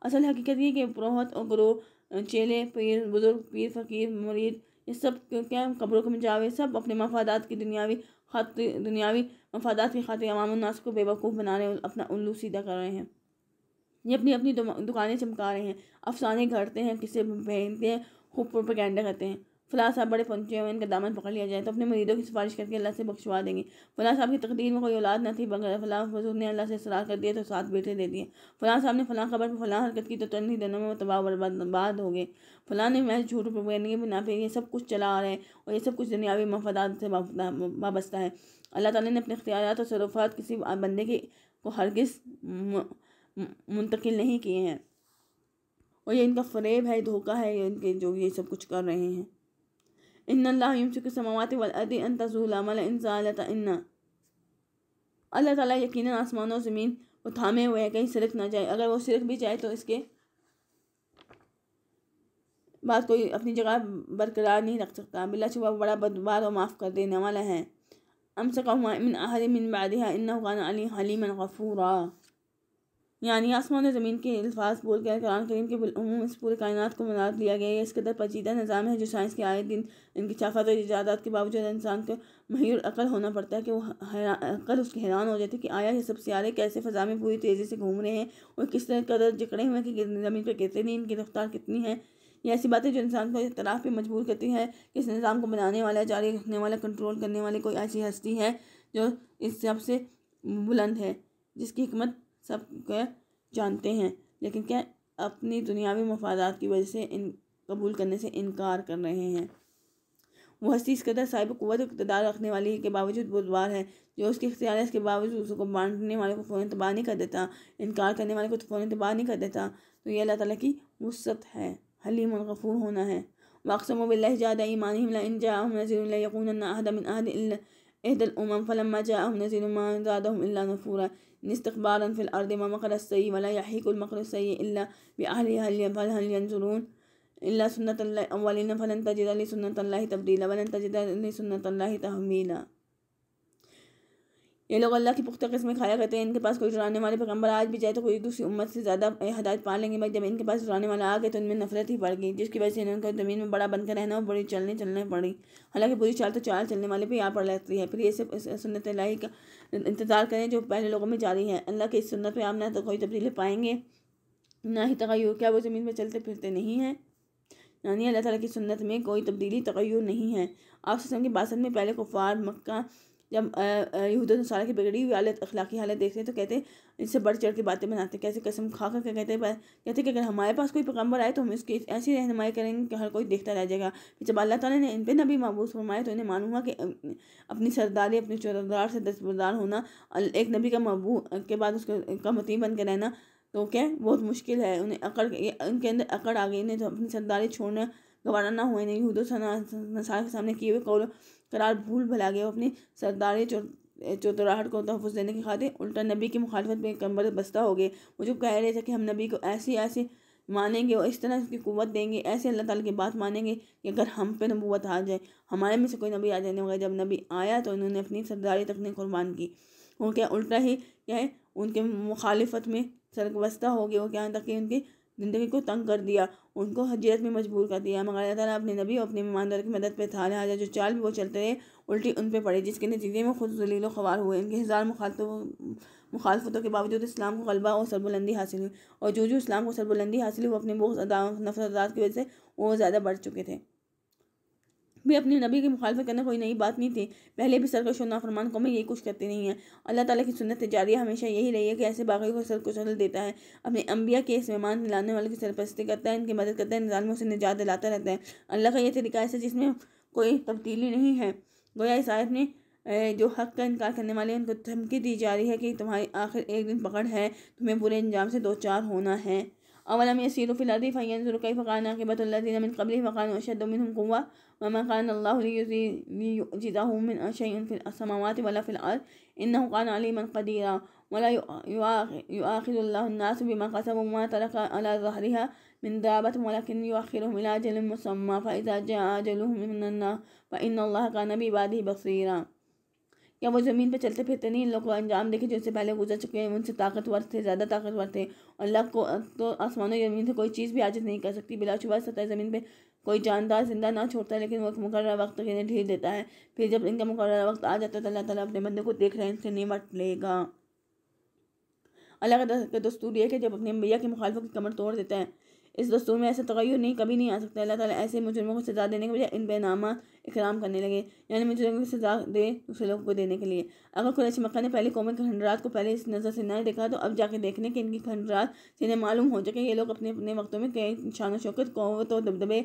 असल हकीकत ये कि प्रोहत और ग्रोह चेले पीर बुज़ुर्ग पीर फ़कीर मरीद ये सब क्या कब्रों के मजावे सब अपने मफादात की दुनियावी खात दुनियावी मफादात की खातिर अवामनास को बेवकूफ़ बना रहे अपना उल्लू सीधा कर रहे हैं ये अपनी अपनी दुकानें चमका रहे हैं अफसाने घड़ते हैं किसे पहनते हैं खूब प्रोपेगेंडा करते हैं फ़लाँ साहब बड़े पहुँचे हुए इनका दामन पकड़ लिया जाए तो अपने मरीदों की सिफारिश करके अल्लाह से बख्शवा देंगे फ़लाँ साहब की तकदीर में कोई औलाद न थी बगैर फलाँ फजूर ने अल्लाह से सरार कर दिया तो सात बेटे दे दिए फ़लाँ साहब ने फ़लाँ खबर पर फ़लाँ हरकत की तो चंद ही दिनों में वो तबाह बर्बाद हो गए फ़लाँ ने महज झूठ प्रबंधनी के बिना पे ये सब कुछ चला आ रहा है और ये सब कुछ दुनियावी मफदात से वाबस्ता है अल्लाह ताली ने अपने अख्तियार और सरोफात किसी बंदे के को हरगज मुंतकिल नहीं किए हैं और ये इनका फरेब है धोखा है ये इनके जो ये सब कुछ कर रहे हैं इन अल्लाह यमसिक समावत वलअदि अन तजूला मल इंजालत इन्ना अल्लाह ताला यकीन आसमान और ज़मीन वो थामे हुए हैं कहीं सिरक ना जाए अगर वो सिरक भी जाए तो इसके बात कोई अपनी जगह बरकरार नहीं रख सकता बिला छुपा बड़ा बदबार और माफ़ कर देने वाला है अमसक मिन आहरी मिन बादहा इन्ना खान अली हलीमन गफूरा यानी आसमान और ज़मीन के अल्फाज बोल कर कुरान करीम के बिलूम इस पूरे कायनात को मना दिया गया है इस कदर पचीदा निज़ाम है जो साइंस के आए दिन इनकी चाफत और ईजादात के बावजूद इंसान को महूर अकल होना पड़ता है कि वो अकल उसकी हैरान हो जाती है कि आया ये सब सियारे कैसे फ़जा में पूरी तेज़ी से घूम रहे हैं और किस तरह कदर जकड़े हुए हैं कि ज़मीन पर कहते नहीं इनकी रफ्तार कितनी है ये ऐसी बातें जो इंसान को इतराफ़ पर मजबूर करती है कि इस निज़ाम को बनाने वाला जारी रखने वाला कंट्रोल करने वाली कोई ऐसी हस्ती है जो इस सबसे बुलंद है जिसकी हमत सब क्या जानते हैं लेकिन क्या अपनी दुनियावी मफादात की वजह से इन कबूल करने से इनकार कर रहे हैं वो हस्ती इस कदर साहिब कुत इकतदार रखने वाली के बावजूद बुधवार है जो उसके इख्तियार इसके बावजूद उसको बांटने वाले को फ़ौरन तबाह नहीं कर देता इनकार करने वाले को तो फ़ौरन तबाह नहीं कर देता तो ये अल्लाह ताली की वसत है हलीम गफूर होना है वाकसम ज़्यादा ईमान इन अहदमिन अहद अहदल उमम फलम ज़्यादा استقبارا في الأرض ومقر السيء ولا يحيك المقر السيء إلا بأهلها فهل هل ينزلون إلا سنة الأولين فلن تجد لسنة الله تبديلا ولن تجد لسنة الله تهميلا ये लोग अल्लाह की पुख्ता किस्में खाया करते हैं इनके पास कोई डराने वाले पैगम्बर आज भी जाए तो कोई दूसरी उम्मत से ज़्यादा हदायत पा लेंगे भाई जब इनके पास डराने वाला आ गए तो इनमें नफरत ही पड़ गई जिसकी वजह से उनका ज़मीन में बड़ा बनकर रहना और बड़ी चलने चलने पड़ी हालांकि बुरी चाल तो चाल चलने वाले भी यहाँ पड़ लगती है फिर ये सब सुनत लाही का इंतज़ार करें जो पहले लोगों में जारी है अल्लाह की इस सुनत पर आप ना तो कोई तब्दीली पाएंगे ना ही तगैर क्या वो ज़मीन पर चलते फिरते नहीं हैं यानी अल्लाह ताली की सुनत में कोई तब्दीली तगैर नहीं है आप सिस्म की बासत में पहले कुफार मक्का जब यहूद नसारा की बिगड़ी हुई हालत अखलाकी हालत देखते हैं तो कहते हैं इससे बढ़ चढ़ के बातें बनाते हैं कैसे कसम खा कर कहते हैं कहते हैं कि अगर हमारे पास कोई पैगम्बर आए तो हम इसकी ऐसी रहनमाई करेंगे कि हर कोई देखता रह जाएगा जब अल्लाह ताला ने इन पर नबी महबूस फरमाया तो इन्हें मालूम हुआ कि अपनी सरदारी अपने चौदार से दस्तबरदार होना एक नबी का मबू के बाद उसको का मती बन के रहना तो क्या बहुत मुश्किल है उन्हें अकड़ उनके अंदर अकड़ आ गई इन्हें तो अपनी सरदारी छोड़ना गवारा ना हुए नहीं यहूद नसार के सामने किए हुए कौल करार भूल भला गया अपने सरदार चौतराहट को तहफ़ देने की खातिर उल्टा नबी की मुखालफत में कमर बस्ता हो गए वो जो कह रहे थे कि हम नबी को ऐसी ऐसी मानेंगे और इस तरह उसकी कुत देंगे ऐसे अल्लाह ताला की बात मानेंगे कि अगर हम पे नबूत आ जाए हमारे में से कोई नबी आ जाने वाला जब नबी आया तो इन्होंने अपनी सरदारी तक ने कुर्बान की वो क्या उल्टा ही क्या है उनके मुखालफत में सरगवस्ता हो गया और क्या तक कि उनकी ज़िंदगी को तंग कर दिया उनको हजरत में मजबूर कर दिया मगर अल्लाह ताला अपने नबी और अपने ईमानदार की मदद पर था लिहाजा जो चाल भी वो चलते रहे उल्टी उन पर पड़े जिसके नतीजे में खुद जलीलो ख्वार हुए इनके हज़ार मुखालतों मुखालफतों के बावजूद इस्लाम को गलबा और सरबुलंदी हासिल हुई और जो जो इस्लाम को सरबुलंदी हासिल हुई वो अपने बहुत नफरत की वजह से वो ज़्यादा बढ़ चुके थे भी अपने नबी की मुखालत करना कोई नई बात नहीं थी पहले भी सरकश और नाफरमान कौमें यही कुछ करती नहीं है अल्लाह ताला की सुनत जारी हमेशा यही रही है कि ऐसे बागी को सर सरकुशल देता है अपने अम्बिया के इस मेहमान लाने वालों की सरपरस्ती करता है इनकी मदद करता है निजाल से निजात दिलाता रहता है अल्लाह का यह तरीका ऐसा जिसमें कोई तब्दीली नहीं है गोया इस आयत में जो हक का इनकार करने वाले हैं उनको धमकी दी जा रही है कि तुम्हारी आखिर एक दिन पकड़ है तुम्हें बुरे इंजाम से दो चार होना है अवलम यसीर फ़िलदी फ़ैन फ़कान के दिन कबली फ़कान वशदमिन हुआ وما كان الله ليعجزه من شيء في السماوات ولا في الأرض إنه كان عليما قديرا ولا يؤاخذ الله الناس بما كسبوا ما ترك على ظهرها من دابة ولكن يؤخرهم إلى أجل مسمى فإذا جاء أجلهم من النار فإن الله كان بعباده बसीरा या वो ज़मीन पर चलते फिरते انجام دیکھے جو को अंजाम देखे जो इससे पहले गुजर चुके हैं उनसे ताकतवर थे ज़्यादा ताकतवर کو تو آسمان و زمین سے کوئی چیز بھی عاجز نہیں کر سکتی بلا شبہ سطح زمین پہ कोई जानदार जिंदा ना छोड़ता लेकिन वो मुकर वक्त इन्हें ढेर देता है फिर जब इनका मुकर वक्त आ जाता है तो अल्लाह ताला अपने बंदे को देख रहे हैं इनसे निमट लेगा अल्लाह का दस्तूर यह है कि जब अपने मैया की मुखालफों की कमर तोड़ देता है इस दस्तूर में ऐसा तगैर नहीं कभी नहीं आ सकता अल्लाह ताला ऐसे मुजरमों को सजा देने के बजाय इन बेनाम नामा इकराम करने लगे यानी मुजरमों को सजा दे दूसरे लोगों को देने के लिए अगर कुरैश मक्का ने पहले कौम खंडरात को पहले इस नज़र से ना देखा तो अब जाके देखने के इनकी खंडरात से इन्हें मालूम हो चुके ये लोग अपने अपने वक्तों में कई शान शौकत कौत और दबदबे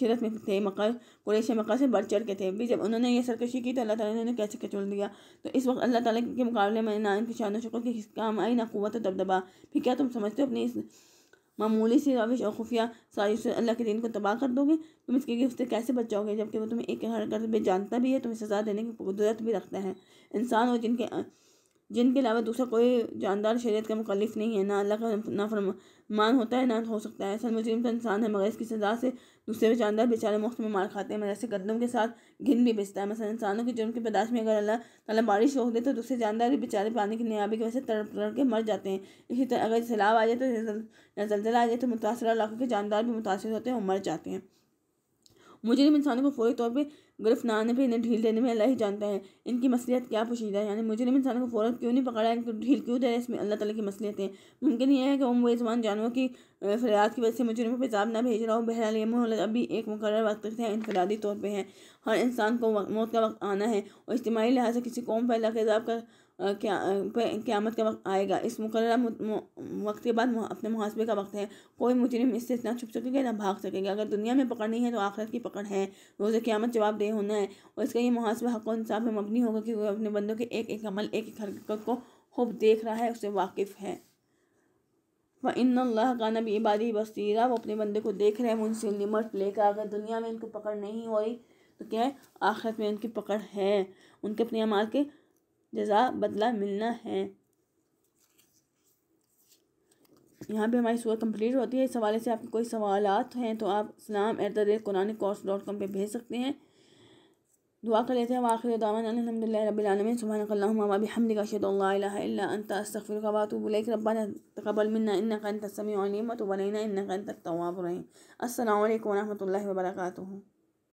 शरत में थे मक्का कुरैश मक्का से बढ़ चढ़ के थे भी जब उन्होंने यह सरकशी की तो अल्लाह ताला ने उन्हें कैसे कचोल दिया तो इस वक्त अल्लाह ताला के मुकाबले में ना इनकी शान शौकत की काम आई ना कुत और दबदबा फिर क्या तुम समझते हो अपनी इस मामूली सी रविश और खुफिया सारी से अल्लाह के दिन को तबाह कर दोगे तुम इसकी गिफ्ट से कैसे बचाओगे जबकि वो तुम्हें एक हरकत में जानता भी है तुम्हें सजा देने की कुदरत भी रखता है इंसान और जिनके जिनके अलावा दूसरा कोई जानदार शरीत का मुखलिफ नहीं है ना अल्लाह का ना फरमान होता है ना हो सकता है असल मुजरिम तो इंसान है मगर इसकी सजा से दूसरे भी जानदार बेचारे मुफ्त में मार खाते हैं मगर ऐसे गंदम के साथ घिन भी बेचता है मसल इंसानों के जुर्म की पैदाश में अगर अल्लाह तला बारिश रोक दे तो दूसरे जानदार भी बेचारे पानी की नयाबी की वजह से तड़प तड़ के मर जाते हैं इसी तरह अगर सैलाब आ जाए तो जल्दल आ जाए तो मुतासर इलाकों के जानदार भी मुतासर होते हैं और मर जाते हैं मुजरिम इंसानों को फौरी तौर पर गिरफ्त ना आने पर इन्हें ढील देने में अल्लाह ही जानता है इनकी मसलियत क्या पोशीदा है यानी मुजरिम इंसानों को फौरन क्यों नहीं पकड़ा इनको ढील क्यों दे इसमें अल्लाह तला की मसलियत है मुमकिन यह है कि वो मेजबान जानवरों की फरियाद की वजह से मुजरिम को पेजाब ना भेज रहा हो बहरहाल यह मोहलत अभी एक मुकर वक्त है इनफरादी तौर पर है हर इंसान को मौत का वक्त आना है और इज्तमी लिहाजा किसी कौम पर अल्लाह के अजाब का क्या क़्यामत का वक्त आएगा इस मुकर वक्त के बाद अपने मुहासबे का वक्त है कोई मुजरिम इससे ना छुप सकेगा ना भाग सकेगा अगर दुनिया में पकड़नी है तो आखिरत की पकड़ है रोज़ क़्यामत जवाब दे होना है और इसका ये मुहासबा हक इंसाफ में मबनी होगा कि वह अपने बंदों के एक एक अमल एक एक हरकत को खूब देख रहा है उससे वाकिफ़ है व इन अल्लाह का नबी इबादी बसीरा वो अपने बंदे को देख रहे हैं उनसे निमट लेकर अगर दुनिया में इनकी पकड़ नहीं हो रही तो क्या है आखिरत में उनकी पकड़ है उनके अपने अमाल के जजा बदला मिलना है यहाँ पे हमारी सूरत कंप्लीट होती है इस हवाले से आपके कोई सवाल हैं तो आप Islam at the rate Qurani course dot com पर भेज सकते हैं दुआ कर लेते हैं आखिर दामान अलहमदिल्ला रबालमीन सुबहानकल्ला हमदी का शदल्ला अंतफ़िरबातुबलैक रब्बाना तकबल मन्ना इन्ना का अंतसमी वलीम तो बनना इन्ना का अंतवाब रहीम असल वरहमल वर्का